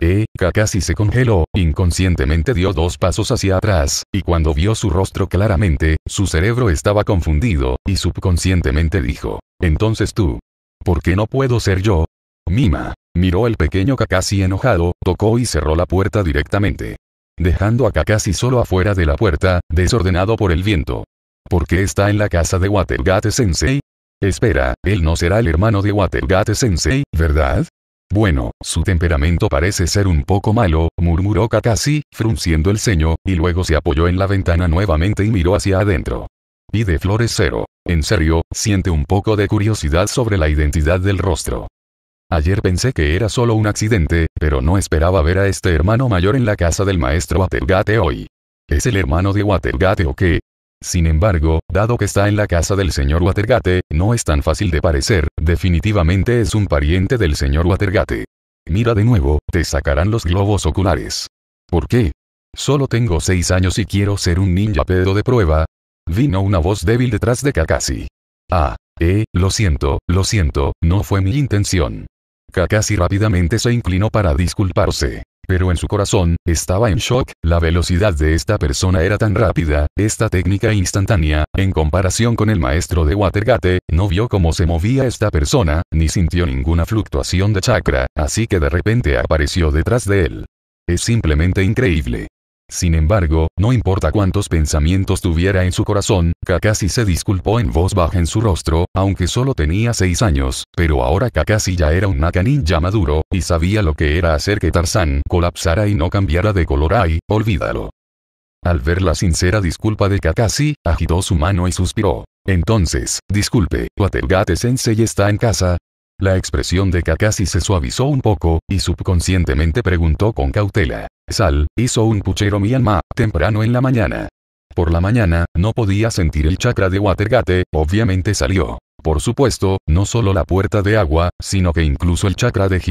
Eh, Kakashi se congeló, inconscientemente dio dos pasos hacia atrás, y cuando vio su rostro claramente, su cerebro estaba confundido, y subconscientemente dijo, entonces tú, ¿por qué no puedo ser yo? Mima, miró el pequeño Kakashi enojado, tocó y cerró la puerta directamente. Dejando a Kakashi solo afuera de la puerta, desordenado por el viento. ¿Por qué está en la casa de Watergate Sensei? Espera, él no será el hermano de Watergate Sensei, ¿verdad? Bueno, su temperamento parece ser un poco malo, murmuró Kakashi, frunciendo el ceño, y luego se apoyó en la ventana nuevamente y miró hacia adentro. «Pide de flores cero. En serio, siente un poco de curiosidad sobre la identidad del rostro. Ayer pensé que era solo un accidente, pero no esperaba ver a este hermano mayor en la casa del maestro Watergate hoy. ¿Es el hermano de Watergate o qué? Sin embargo, dado que está en la casa del señor Watergate, no es tan fácil de parecer, definitivamente es un pariente del señor Watergate. Mira de nuevo, te sacarán los globos oculares. ¿Por qué? Solo tengo seis años y quiero ser un ninja pedo de prueba. Vino una voz débil detrás de Kakashi. Ah, eh, lo siento, lo siento, no fue mi intención. Kakashi rápidamente se inclinó para disculparse pero en su corazón, estaba en shock, la velocidad de esta persona era tan rápida, esta técnica instantánea, en comparación con el maestro de Watergate, no vio cómo se movía esta persona, ni sintió ninguna fluctuación de chakra, así que de repente apareció detrás de él. Es simplemente increíble. Sin embargo, no importa cuántos pensamientos tuviera en su corazón, Kakashi se disculpó en voz baja en su rostro, aunque solo tenía seis años, pero ahora Kakashi ya era un Nakanin ya maduro, y sabía lo que era hacer que Tarzan colapsara y no cambiara de color ay, olvídalo. Al ver la sincera disculpa de Kakashi, agitó su mano y suspiró. Entonces, disculpe, Watergate Sensei está en casa, la expresión de Kakashi se suavizó un poco, y subconscientemente preguntó con cautela. Sal, hizo un puchero Myanmar, temprano en la mañana. Por la mañana, no podía sentir el chakra de Watergate, obviamente salió. Por supuesto, no solo la puerta de agua, sino que incluso el chakra de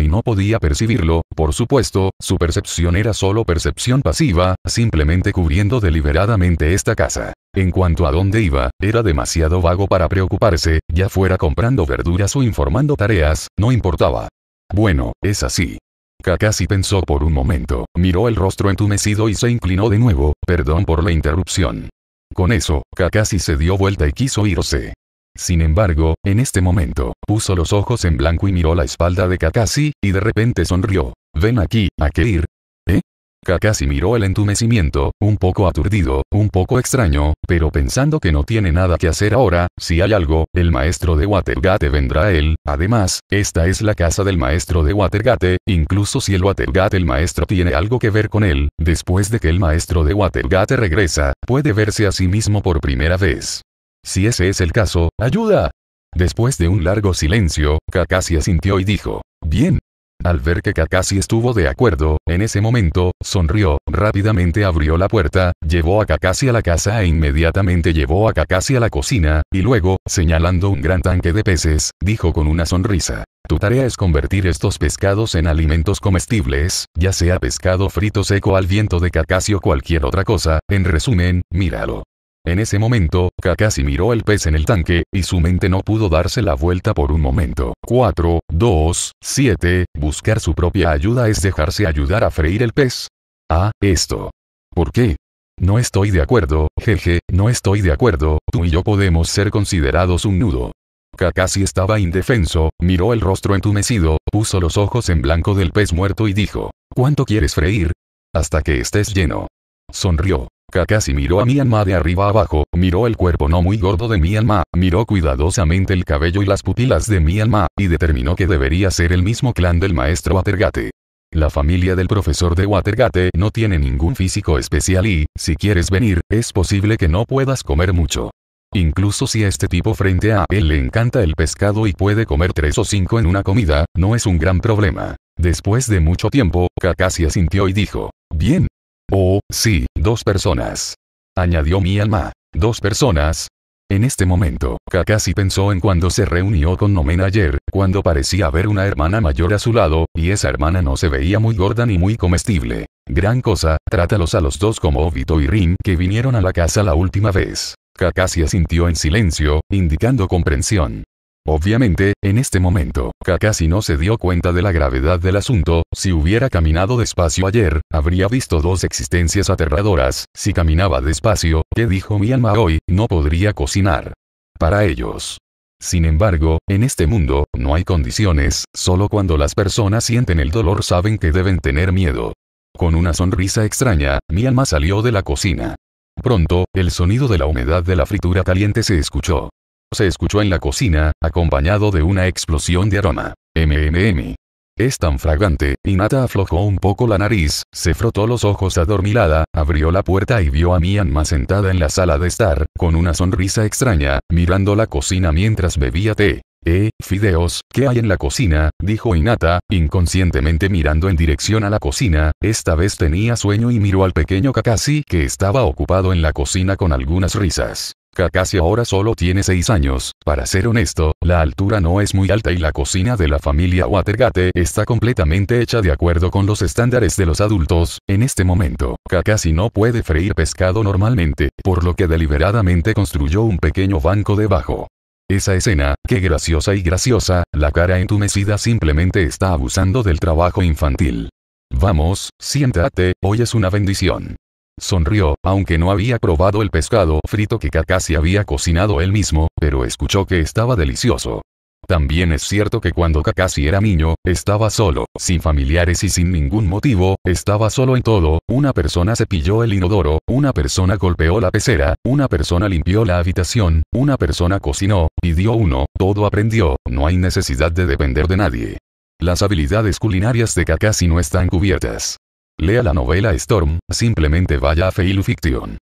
y no podía percibirlo, por supuesto, su percepción era solo percepción pasiva, simplemente cubriendo deliberadamente esta casa. En cuanto a dónde iba, era demasiado vago para preocuparse, ya fuera comprando verduras o informando tareas, no importaba. Bueno, es así. Kakashi pensó por un momento, miró el rostro entumecido y se inclinó de nuevo, perdón por la interrupción. Con eso, Kakashi se dio vuelta y quiso irse. Sin embargo, en este momento, puso los ojos en blanco y miró la espalda de Kakashi, y de repente sonrió. Ven aquí, ¿a qué ir? ¿Eh? Kakashi miró el entumecimiento, un poco aturdido, un poco extraño, pero pensando que no tiene nada que hacer ahora, si hay algo, el maestro de Watergate vendrá a él, además, esta es la casa del maestro de Watergate, incluso si el Watergate el maestro tiene algo que ver con él, después de que el maestro de Watergate regresa, puede verse a sí mismo por primera vez. Si ese es el caso, ayuda. Después de un largo silencio, Kakashi asintió y dijo, bien, al ver que Kakasi estuvo de acuerdo, en ese momento, sonrió, rápidamente abrió la puerta, llevó a Kakasi a la casa e inmediatamente llevó a Kakasi a la cocina, y luego, señalando un gran tanque de peces, dijo con una sonrisa. Tu tarea es convertir estos pescados en alimentos comestibles, ya sea pescado frito seco al viento de Kakasi o cualquier otra cosa, en resumen, míralo. En ese momento, Kakashi miró el pez en el tanque, y su mente no pudo darse la vuelta por un momento. 4, 2, 7, buscar su propia ayuda es dejarse ayudar a freír el pez. Ah, esto. ¿Por qué? No estoy de acuerdo, jeje, no estoy de acuerdo, tú y yo podemos ser considerados un nudo. Kakashi estaba indefenso, miró el rostro entumecido, puso los ojos en blanco del pez muerto y dijo, ¿cuánto quieres freír? Hasta que estés lleno. Sonrió. Kakashi miró a alma de arriba abajo, miró el cuerpo no muy gordo de alma, miró cuidadosamente el cabello y las pupilas de alma, y determinó que debería ser el mismo clan del maestro Watergate. La familia del profesor de Watergate no tiene ningún físico especial y, si quieres venir, es posible que no puedas comer mucho. Incluso si a este tipo frente a él le encanta el pescado y puede comer tres o cinco en una comida, no es un gran problema. Después de mucho tiempo, Kakashi asintió y dijo, Bien, Oh, sí, dos personas. Añadió mi alma. Dos personas. En este momento, Kakashi pensó en cuando se reunió con Nomen ayer, cuando parecía haber una hermana mayor a su lado, y esa hermana no se veía muy gorda ni muy comestible. Gran cosa, trátalos a los dos como Obito y Rin que vinieron a la casa la última vez. Kakashi asintió en silencio, indicando comprensión. Obviamente, en este momento, Kakashi no se dio cuenta de la gravedad del asunto, si hubiera caminado despacio ayer, habría visto dos existencias aterradoras, si caminaba despacio, ¿qué dijo mi alma hoy? No podría cocinar. Para ellos. Sin embargo, en este mundo, no hay condiciones, solo cuando las personas sienten el dolor saben que deben tener miedo. Con una sonrisa extraña, mi alma salió de la cocina. Pronto, el sonido de la humedad de la fritura caliente se escuchó se escuchó en la cocina, acompañado de una explosión de aroma. MMM. Es tan fragante, Inata aflojó un poco la nariz, se frotó los ojos adormilada, abrió la puerta y vio a Mianma sentada en la sala de estar, con una sonrisa extraña, mirando la cocina mientras bebía té. Eh, fideos, ¿qué hay en la cocina? dijo Inata, inconscientemente mirando en dirección a la cocina, esta vez tenía sueño y miró al pequeño Kakashi que estaba ocupado en la cocina con algunas risas. Kakashi ahora solo tiene 6 años. Para ser honesto, la altura no es muy alta y la cocina de la familia Watergate está completamente hecha de acuerdo con los estándares de los adultos. En este momento, Kakashi no puede freír pescado normalmente, por lo que deliberadamente construyó un pequeño banco debajo. Esa escena, qué graciosa y graciosa, la cara entumecida simplemente está abusando del trabajo infantil. Vamos, siéntate, hoy es una bendición. Sonrió, aunque no había probado el pescado frito que Kakashi había cocinado él mismo, pero escuchó que estaba delicioso. También es cierto que cuando Kakashi era niño, estaba solo, sin familiares y sin ningún motivo, estaba solo en todo, una persona cepilló el inodoro, una persona golpeó la pecera, una persona limpió la habitación, una persona cocinó, pidió uno, todo aprendió, no hay necesidad de depender de nadie. Las habilidades culinarias de Kakashi no están cubiertas. Lea la novela Storm, simplemente vaya a Fiction.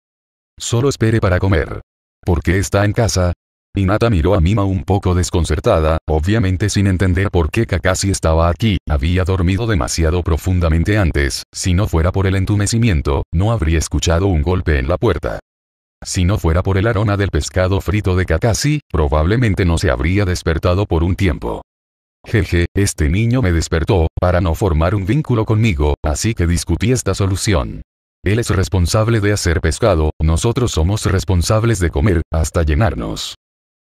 Solo espere para comer. ¿Por qué está en casa? Hinata miró a Mima un poco desconcertada, obviamente sin entender por qué Kakashi estaba aquí, había dormido demasiado profundamente antes, si no fuera por el entumecimiento, no habría escuchado un golpe en la puerta. Si no fuera por el aroma del pescado frito de Kakashi, probablemente no se habría despertado por un tiempo. Jeje, este niño me despertó, para no formar un vínculo conmigo, así que discutí esta solución. Él es responsable de hacer pescado, nosotros somos responsables de comer, hasta llenarnos.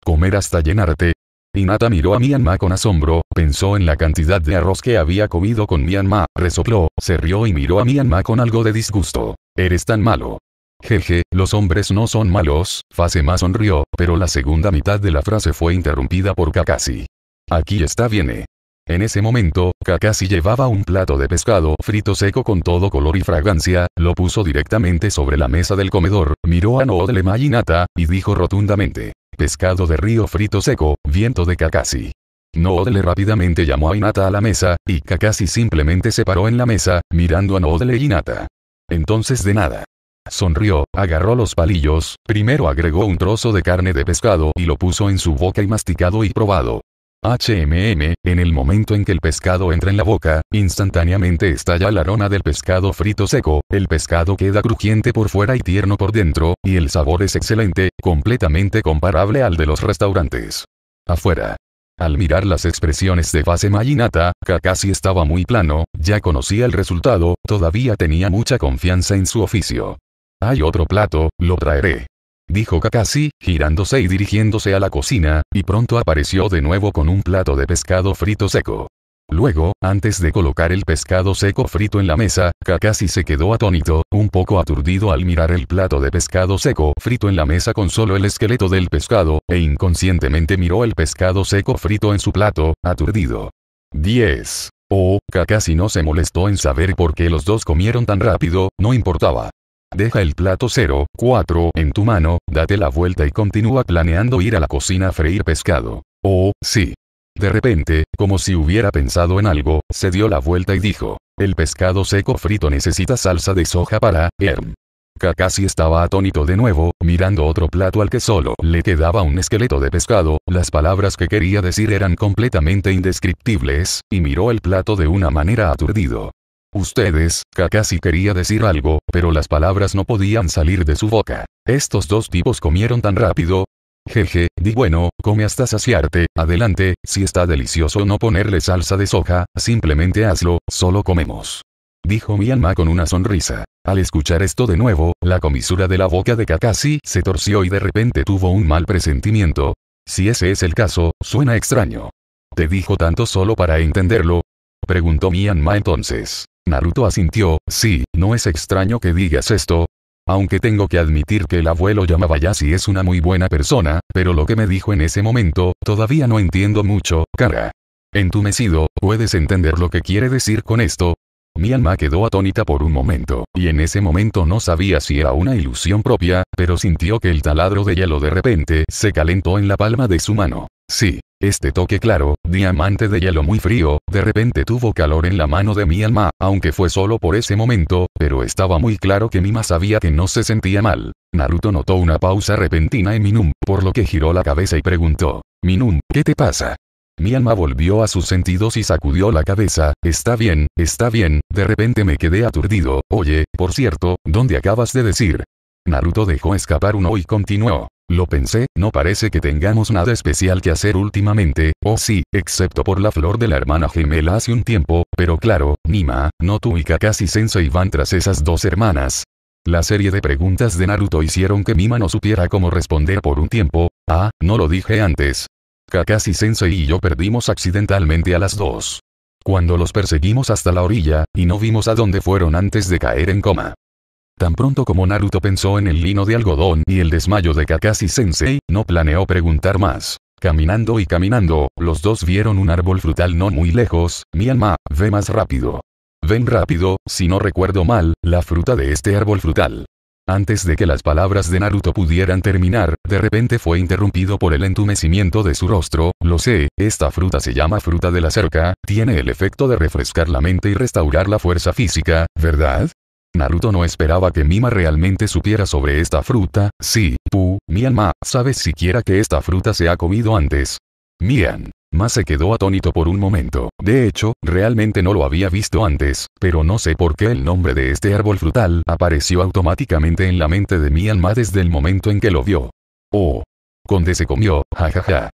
Comer hasta llenarte. Inata miró a Mianma con asombro, pensó en la cantidad de arroz que había comido con Mianma, resopló, se rió y miró a Mianma con algo de disgusto. Eres tan malo. Jeje, los hombres no son malos, Fasema sonrió, pero la segunda mitad de la frase fue interrumpida por Kakashi. Aquí está viene. En ese momento, Kakashi llevaba un plato de pescado frito seco con todo color y fragancia, lo puso directamente sobre la mesa del comedor, miró a Noodle Mayinata, y dijo rotundamente. Pescado de río frito seco, viento de Kakashi. Noodle rápidamente llamó a Inata a la mesa, y Kakashi simplemente se paró en la mesa, mirando a Noodle y Hinata. Entonces de nada. Sonrió, agarró los palillos, primero agregó un trozo de carne de pescado y lo puso en su boca y masticado y probado. HMM, en el momento en que el pescado entra en la boca, instantáneamente estalla la aroma del pescado frito seco, el pescado queda crujiente por fuera y tierno por dentro, y el sabor es excelente, completamente comparable al de los restaurantes. Afuera. Al mirar las expresiones de fase Mayinata, Kakashi estaba muy plano, ya conocía el resultado, todavía tenía mucha confianza en su oficio. Hay otro plato, lo traeré dijo Kakashi, girándose y dirigiéndose a la cocina, y pronto apareció de nuevo con un plato de pescado frito seco. Luego, antes de colocar el pescado seco frito en la mesa, Kakashi se quedó atónito, un poco aturdido al mirar el plato de pescado seco frito en la mesa con solo el esqueleto del pescado, e inconscientemente miró el pescado seco frito en su plato, aturdido. 10. Oh, Kakashi no se molestó en saber por qué los dos comieron tan rápido, no importaba. Deja el plato 04 en tu mano, date la vuelta y continúa planeando ir a la cocina a freír pescado. Oh, sí. De repente, como si hubiera pensado en algo, se dio la vuelta y dijo, el pescado seco frito necesita salsa de soja para, erm. Kakashi estaba atónito de nuevo, mirando otro plato al que solo le quedaba un esqueleto de pescado, las palabras que quería decir eran completamente indescriptibles, y miró el plato de una manera aturdido. Ustedes, Kakashi quería decir algo, pero las palabras no podían salir de su boca. Estos dos tipos comieron tan rápido. Jeje, di bueno, come hasta saciarte, adelante, si está delicioso no ponerle salsa de soja, simplemente hazlo, solo comemos. Dijo Mianma con una sonrisa. Al escuchar esto de nuevo, la comisura de la boca de Kakashi se torció y de repente tuvo un mal presentimiento. Si ese es el caso, suena extraño. ¿Te dijo tanto solo para entenderlo? Preguntó Mianma entonces. Naruto asintió, sí, no es extraño que digas esto. Aunque tengo que admitir que el abuelo Yamabayashi es una muy buena persona, pero lo que me dijo en ese momento, todavía no entiendo mucho, cara. Entumecido, ¿puedes entender lo que quiere decir con esto? Mi alma quedó atónita por un momento, y en ese momento no sabía si era una ilusión propia, pero sintió que el taladro de hielo de repente se calentó en la palma de su mano. Sí, este toque claro, diamante de hielo muy frío, de repente tuvo calor en la mano de mi alma, aunque fue solo por ese momento, pero estaba muy claro que Mima sabía que no se sentía mal. Naruto notó una pausa repentina en Minum, por lo que giró la cabeza y preguntó, Minum, ¿qué te pasa? Mi alma volvió a sus sentidos y sacudió la cabeza, está bien, está bien, de repente me quedé aturdido, oye, por cierto, ¿dónde acabas de decir? Naruto dejó escapar uno y continuó. Lo pensé, no parece que tengamos nada especial que hacer últimamente, o oh sí, excepto por la flor de la hermana gemela hace un tiempo, pero claro, Nima, tú y Kakashi Sensei van tras esas dos hermanas. La serie de preguntas de Naruto hicieron que Mima no supiera cómo responder por un tiempo, ah, no lo dije antes. Kakashi Sensei y yo perdimos accidentalmente a las dos. Cuando los perseguimos hasta la orilla, y no vimos a dónde fueron antes de caer en coma. Tan pronto como Naruto pensó en el lino de algodón y el desmayo de Kakashi Sensei, no planeó preguntar más. Caminando y caminando, los dos vieron un árbol frutal no muy lejos, mi ve más rápido. Ven rápido, si no recuerdo mal, la fruta de este árbol frutal. Antes de que las palabras de Naruto pudieran terminar, de repente fue interrumpido por el entumecimiento de su rostro, lo sé, esta fruta se llama fruta de la cerca, tiene el efecto de refrescar la mente y restaurar la fuerza física, ¿verdad? Naruto no esperaba que Mima realmente supiera sobre esta fruta, sí, Pu, Mianma, ¿sabes siquiera que esta fruta se ha comido antes? Mian. Más se quedó atónito por un momento. De hecho, realmente no lo había visto antes, pero no sé por qué el nombre de este árbol frutal apareció automáticamente en la mente de Mianma desde el momento en que lo vio. Oh. Conde se comió, jajaja.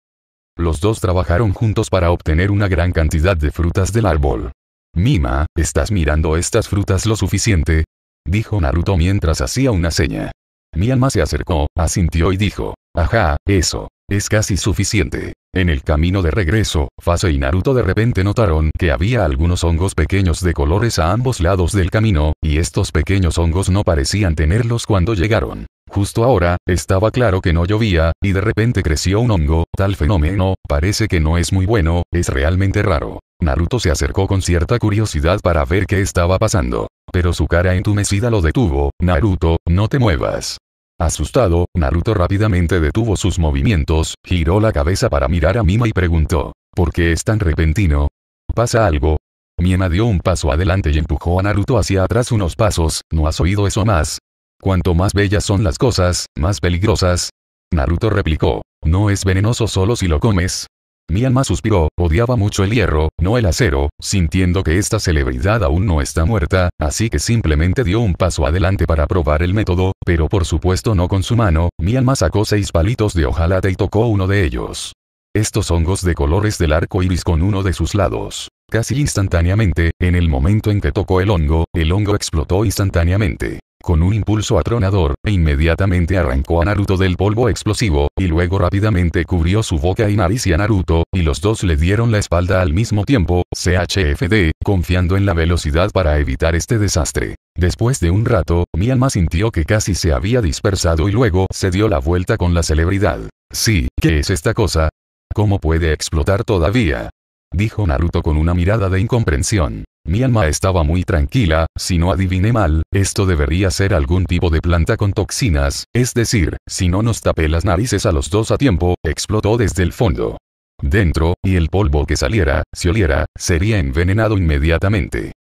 Los dos trabajaron juntos para obtener una gran cantidad de frutas del árbol. Mima, ¿estás mirando estas frutas lo suficiente? dijo Naruto mientras hacía una seña. Mi alma se acercó, asintió y dijo, ajá, eso, es casi suficiente. En el camino de regreso, Fase y Naruto de repente notaron que había algunos hongos pequeños de colores a ambos lados del camino, y estos pequeños hongos no parecían tenerlos cuando llegaron. Justo ahora, estaba claro que no llovía, y de repente creció un hongo, tal fenómeno, parece que no es muy bueno, es realmente raro. Naruto se acercó con cierta curiosidad para ver qué estaba pasando. Pero su cara entumecida lo detuvo, Naruto, no te muevas. Asustado, Naruto rápidamente detuvo sus movimientos, giró la cabeza para mirar a Mima y preguntó, ¿por qué es tan repentino? ¿Pasa algo? Mima dio un paso adelante y empujó a Naruto hacia atrás unos pasos, ¿no has oído eso más? Cuanto más bellas son las cosas, más peligrosas. Naruto replicó, no es venenoso solo si lo comes, Mianma suspiró, odiaba mucho el hierro, no el acero, sintiendo que esta celebridad aún no está muerta, así que simplemente dio un paso adelante para probar el método, pero por supuesto no con su mano, Mianma sacó seis palitos de hojalata y tocó uno de ellos. Estos hongos de colores del arco iris con uno de sus lados. Casi instantáneamente, en el momento en que tocó el hongo, el hongo explotó instantáneamente con un impulso atronador, e inmediatamente arrancó a Naruto del polvo explosivo, y luego rápidamente cubrió su boca y nariz y a Naruto, y los dos le dieron la espalda al mismo tiempo, CHFD, confiando en la velocidad para evitar este desastre. Después de un rato, mi sintió que casi se había dispersado y luego se dio la vuelta con la celebridad. Sí, ¿qué es esta cosa? ¿Cómo puede explotar todavía? Dijo Naruto con una mirada de incomprensión. Mi alma estaba muy tranquila, si no adiviné mal, esto debería ser algún tipo de planta con toxinas, es decir, si no nos tapé las narices a los dos a tiempo, explotó desde el fondo. Dentro, y el polvo que saliera, si oliera, sería envenenado inmediatamente.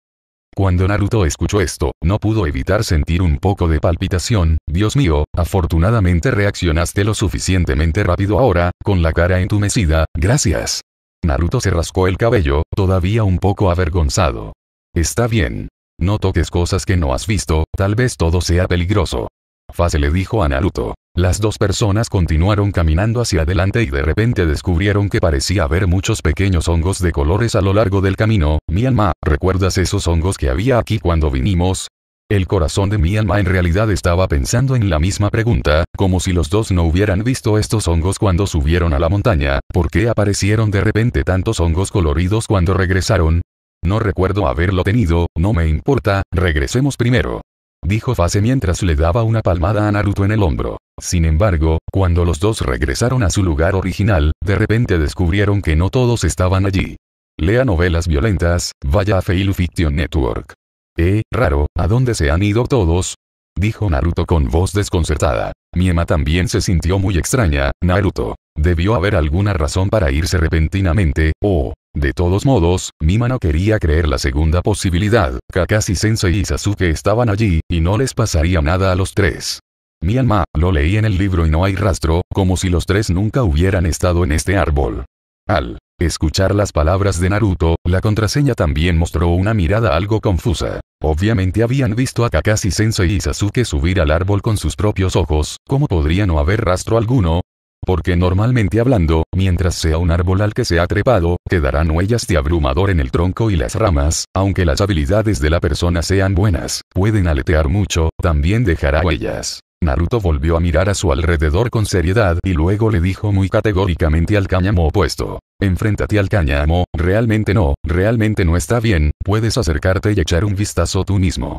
Cuando Naruto escuchó esto, no pudo evitar sentir un poco de palpitación, Dios mío, afortunadamente reaccionaste lo suficientemente rápido ahora, con la cara entumecida, gracias. Naruto se rascó el cabello, todavía un poco avergonzado. Está bien. No toques cosas que no has visto, tal vez todo sea peligroso. Fase le dijo a Naruto. Las dos personas continuaron caminando hacia adelante y de repente descubrieron que parecía haber muchos pequeños hongos de colores a lo largo del camino. Mianma, ¿recuerdas esos hongos que había aquí cuando vinimos? El corazón de mi alma en realidad estaba pensando en la misma pregunta, como si los dos no hubieran visto estos hongos cuando subieron a la montaña, ¿por qué aparecieron de repente tantos hongos coloridos cuando regresaron? No recuerdo haberlo tenido, no me importa, regresemos primero. Dijo Fase mientras le daba una palmada a Naruto en el hombro. Sin embargo, cuando los dos regresaron a su lugar original, de repente descubrieron que no todos estaban allí. Lea novelas violentas, vaya a Fail Fiction Network. Eh, raro, ¿a dónde se han ido todos? Dijo Naruto con voz desconcertada. Miema también se sintió muy extraña, Naruto. Debió haber alguna razón para irse repentinamente, o... De todos modos, Miema no quería creer la segunda posibilidad, Kakashi Sensei y Sasuke estaban allí, y no les pasaría nada a los tres. Miema, lo leí en el libro y no hay rastro, como si los tres nunca hubieran estado en este árbol. Al Escuchar las palabras de Naruto, la contraseña también mostró una mirada algo confusa. Obviamente habían visto a Kakashi Sensei y Sasuke subir al árbol con sus propios ojos, ¿cómo podría no haber rastro alguno? Porque normalmente hablando, mientras sea un árbol al que se ha trepado, quedarán huellas de abrumador en el tronco y las ramas, aunque las habilidades de la persona sean buenas, pueden aletear mucho, también dejará huellas. Naruto volvió a mirar a su alrededor con seriedad y luego le dijo muy categóricamente al cáñamo opuesto. Enfréntate al cáñamo, realmente no, realmente no está bien, puedes acercarte y echar un vistazo tú mismo.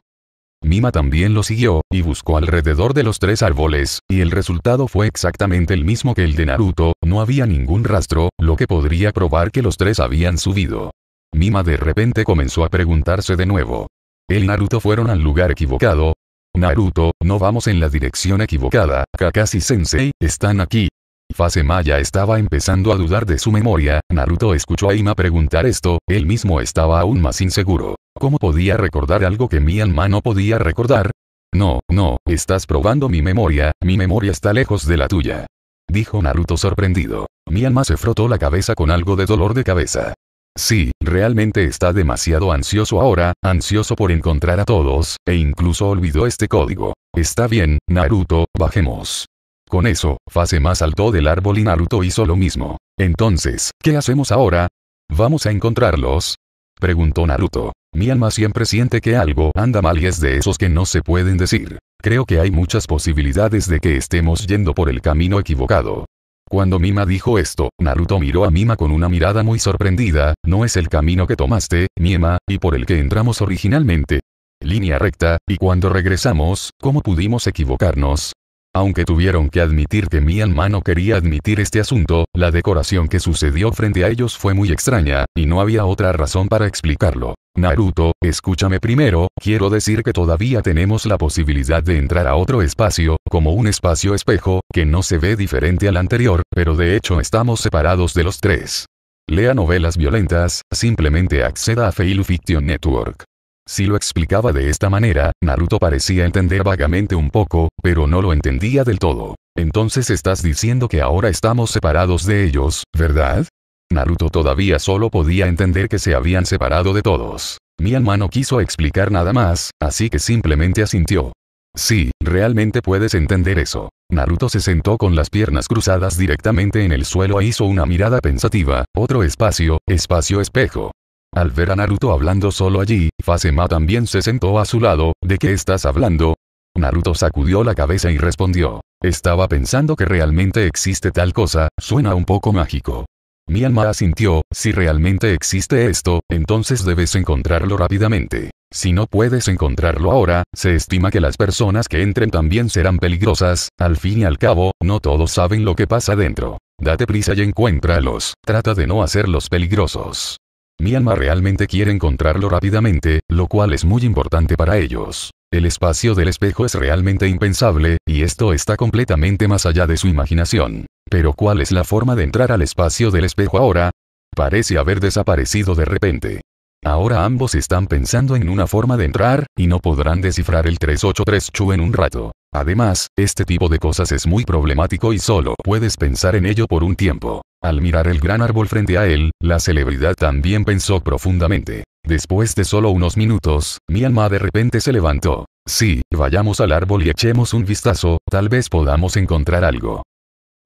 Mima también lo siguió, y buscó alrededor de los tres árboles, y el resultado fue exactamente el mismo que el de Naruto, no había ningún rastro, lo que podría probar que los tres habían subido. Mima de repente comenzó a preguntarse de nuevo. El Naruto fueron al lugar equivocado, Naruto, no vamos en la dirección equivocada, Kakashi-sensei, están aquí. Fase Maya estaba empezando a dudar de su memoria, Naruto escuchó a Ima preguntar esto, él mismo estaba aún más inseguro. ¿Cómo podía recordar algo que mi no podía recordar? No, no, estás probando mi memoria, mi memoria está lejos de la tuya. Dijo Naruto sorprendido. Mianma se frotó la cabeza con algo de dolor de cabeza. Sí, realmente está demasiado ansioso ahora, ansioso por encontrar a todos, e incluso olvidó este código. Está bien, Naruto, bajemos. Con eso, Fase más saltó del árbol y Naruto hizo lo mismo. Entonces, ¿qué hacemos ahora? ¿Vamos a encontrarlos? Preguntó Naruto. Mi alma siempre siente que algo anda mal y es de esos que no se pueden decir. Creo que hay muchas posibilidades de que estemos yendo por el camino equivocado. Cuando Mima dijo esto, Naruto miró a Mima con una mirada muy sorprendida, no es el camino que tomaste, Mima, y por el que entramos originalmente. Línea recta, y cuando regresamos, ¿cómo pudimos equivocarnos? Aunque tuvieron que admitir que mi no quería admitir este asunto, la decoración que sucedió frente a ellos fue muy extraña, y no había otra razón para explicarlo. Naruto, escúchame primero, quiero decir que todavía tenemos la posibilidad de entrar a otro espacio, como un espacio espejo, que no se ve diferente al anterior, pero de hecho estamos separados de los tres. Lea novelas violentas, simplemente acceda a Fail Fiction Network. Si lo explicaba de esta manera, Naruto parecía entender vagamente un poco, pero no lo entendía del todo. Entonces estás diciendo que ahora estamos separados de ellos, ¿verdad? Naruto todavía solo podía entender que se habían separado de todos. Mi no quiso explicar nada más, así que simplemente asintió. Sí, realmente puedes entender eso. Naruto se sentó con las piernas cruzadas directamente en el suelo e hizo una mirada pensativa, otro espacio, espacio espejo. Al ver a Naruto hablando solo allí, Fasema también se sentó a su lado, ¿de qué estás hablando? Naruto sacudió la cabeza y respondió. Estaba pensando que realmente existe tal cosa, suena un poco mágico. Mi alma asintió, si realmente existe esto, entonces debes encontrarlo rápidamente. Si no puedes encontrarlo ahora, se estima que las personas que entren también serán peligrosas, al fin y al cabo, no todos saben lo que pasa dentro. Date prisa y encuéntralos, trata de no hacerlos peligrosos. Mi alma realmente quiere encontrarlo rápidamente, lo cual es muy importante para ellos. El espacio del espejo es realmente impensable, y esto está completamente más allá de su imaginación. Pero ¿cuál es la forma de entrar al espacio del espejo ahora? Parece haber desaparecido de repente. Ahora ambos están pensando en una forma de entrar, y no podrán descifrar el 383 Chu en un rato. Además, este tipo de cosas es muy problemático y solo puedes pensar en ello por un tiempo. Al mirar el gran árbol frente a él, la celebridad también pensó profundamente. Después de solo unos minutos, mi alma de repente se levantó. Sí, vayamos al árbol y echemos un vistazo, tal vez podamos encontrar algo.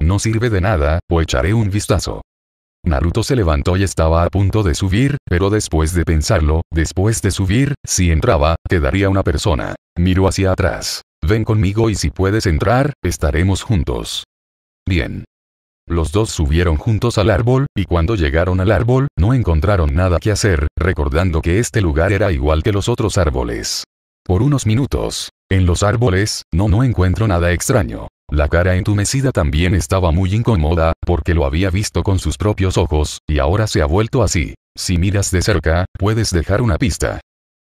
No sirve de nada, o pues echaré un vistazo. Naruto se levantó y estaba a punto de subir, pero después de pensarlo, después de subir, si entraba, daría una persona. Miró hacia atrás. Ven conmigo y si puedes entrar, estaremos juntos. Bien. Los dos subieron juntos al árbol, y cuando llegaron al árbol, no encontraron nada que hacer, recordando que este lugar era igual que los otros árboles. Por unos minutos, en los árboles, no no encuentro nada extraño. La cara entumecida también estaba muy incómoda, porque lo había visto con sus propios ojos, y ahora se ha vuelto así. Si miras de cerca, puedes dejar una pista.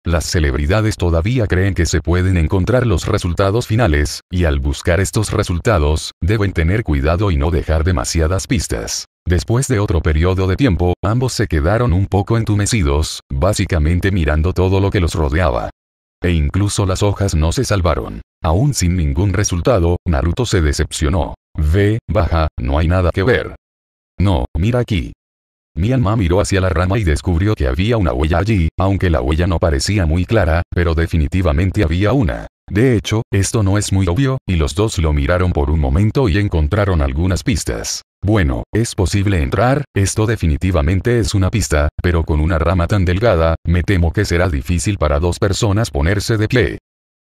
Las celebridades todavía creen que se pueden encontrar los resultados finales, y al buscar estos resultados, deben tener cuidado y no dejar demasiadas pistas. Después de otro periodo de tiempo, ambos se quedaron un poco entumecidos, básicamente mirando todo lo que los rodeaba. E incluso las hojas no se salvaron. Aún sin ningún resultado, Naruto se decepcionó. Ve, baja, no hay nada que ver. No, mira aquí. Mianma miró hacia la rama y descubrió que había una huella allí, aunque la huella no parecía muy clara, pero definitivamente había una. De hecho, esto no es muy obvio, y los dos lo miraron por un momento y encontraron algunas pistas. Bueno, es posible entrar, esto definitivamente es una pista, pero con una rama tan delgada, me temo que será difícil para dos personas ponerse de pie.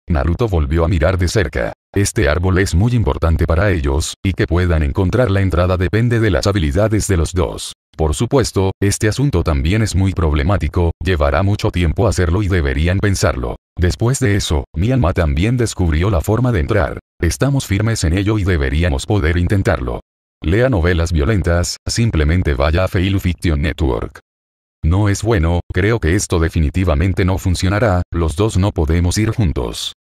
Naruto volvió a mirar de cerca. Este árbol es muy importante para ellos, y que puedan encontrar la entrada depende de las habilidades de los dos. Por supuesto, este asunto también es muy problemático, llevará mucho tiempo hacerlo y deberían pensarlo. Después de eso, alma también descubrió la forma de entrar. Estamos firmes en ello y deberíamos poder intentarlo. Lea novelas violentas, simplemente vaya a Fail Fiction Network. No es bueno, creo que esto definitivamente no funcionará, los dos no podemos ir juntos.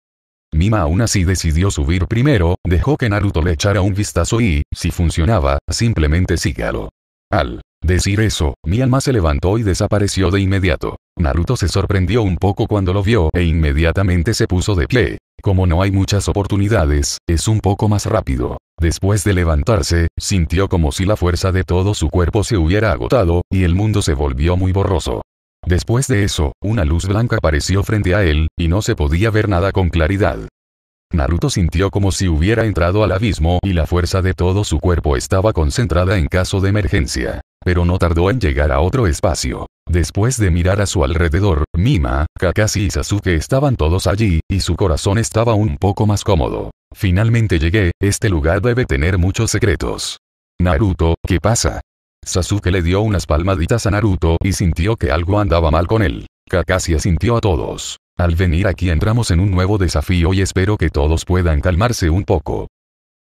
Mima aún así decidió subir primero, dejó que Naruto le echara un vistazo y, si funcionaba, simplemente sígalo. Al decir eso, mi alma se levantó y desapareció de inmediato. Naruto se sorprendió un poco cuando lo vio e inmediatamente se puso de pie. Como no hay muchas oportunidades, es un poco más rápido. Después de levantarse, sintió como si la fuerza de todo su cuerpo se hubiera agotado, y el mundo se volvió muy borroso. Después de eso, una luz blanca apareció frente a él, y no se podía ver nada con claridad. Naruto sintió como si hubiera entrado al abismo y la fuerza de todo su cuerpo estaba concentrada en caso de emergencia pero no tardó en llegar a otro espacio. Después de mirar a su alrededor, Mima, Kakashi y Sasuke estaban todos allí, y su corazón estaba un poco más cómodo. Finalmente llegué, este lugar debe tener muchos secretos. Naruto, ¿qué pasa? Sasuke le dio unas palmaditas a Naruto y sintió que algo andaba mal con él. Kakashi asintió a todos. Al venir aquí entramos en un nuevo desafío y espero que todos puedan calmarse un poco.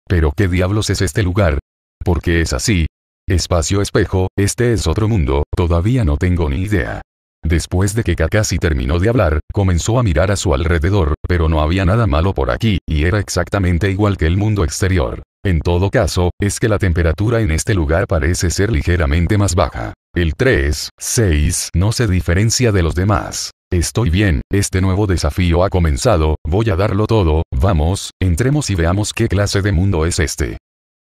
¿Pero qué diablos es este lugar? ¿Por qué es así? Espacio espejo, este es otro mundo, todavía no tengo ni idea. Después de que Kakashi terminó de hablar, comenzó a mirar a su alrededor, pero no había nada malo por aquí, y era exactamente igual que el mundo exterior. En todo caso, es que la temperatura en este lugar parece ser ligeramente más baja. El 3, 6, no se diferencia de los demás. Estoy bien, este nuevo desafío ha comenzado, voy a darlo todo, vamos, entremos y veamos qué clase de mundo es este.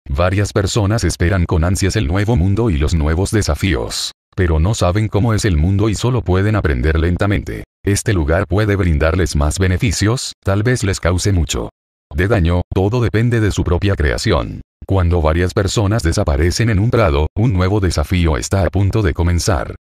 Varias personas esperan con ansias el nuevo mundo y los nuevos desafíos, pero no saben cómo es el mundo y solo pueden aprender lentamente. Este lugar puede brindarles más beneficios, tal vez les cause mucho de daño, todo depende de su propia creación. Cuando varias personas desaparecen en un prado, un nuevo desafío está a punto de comenzar.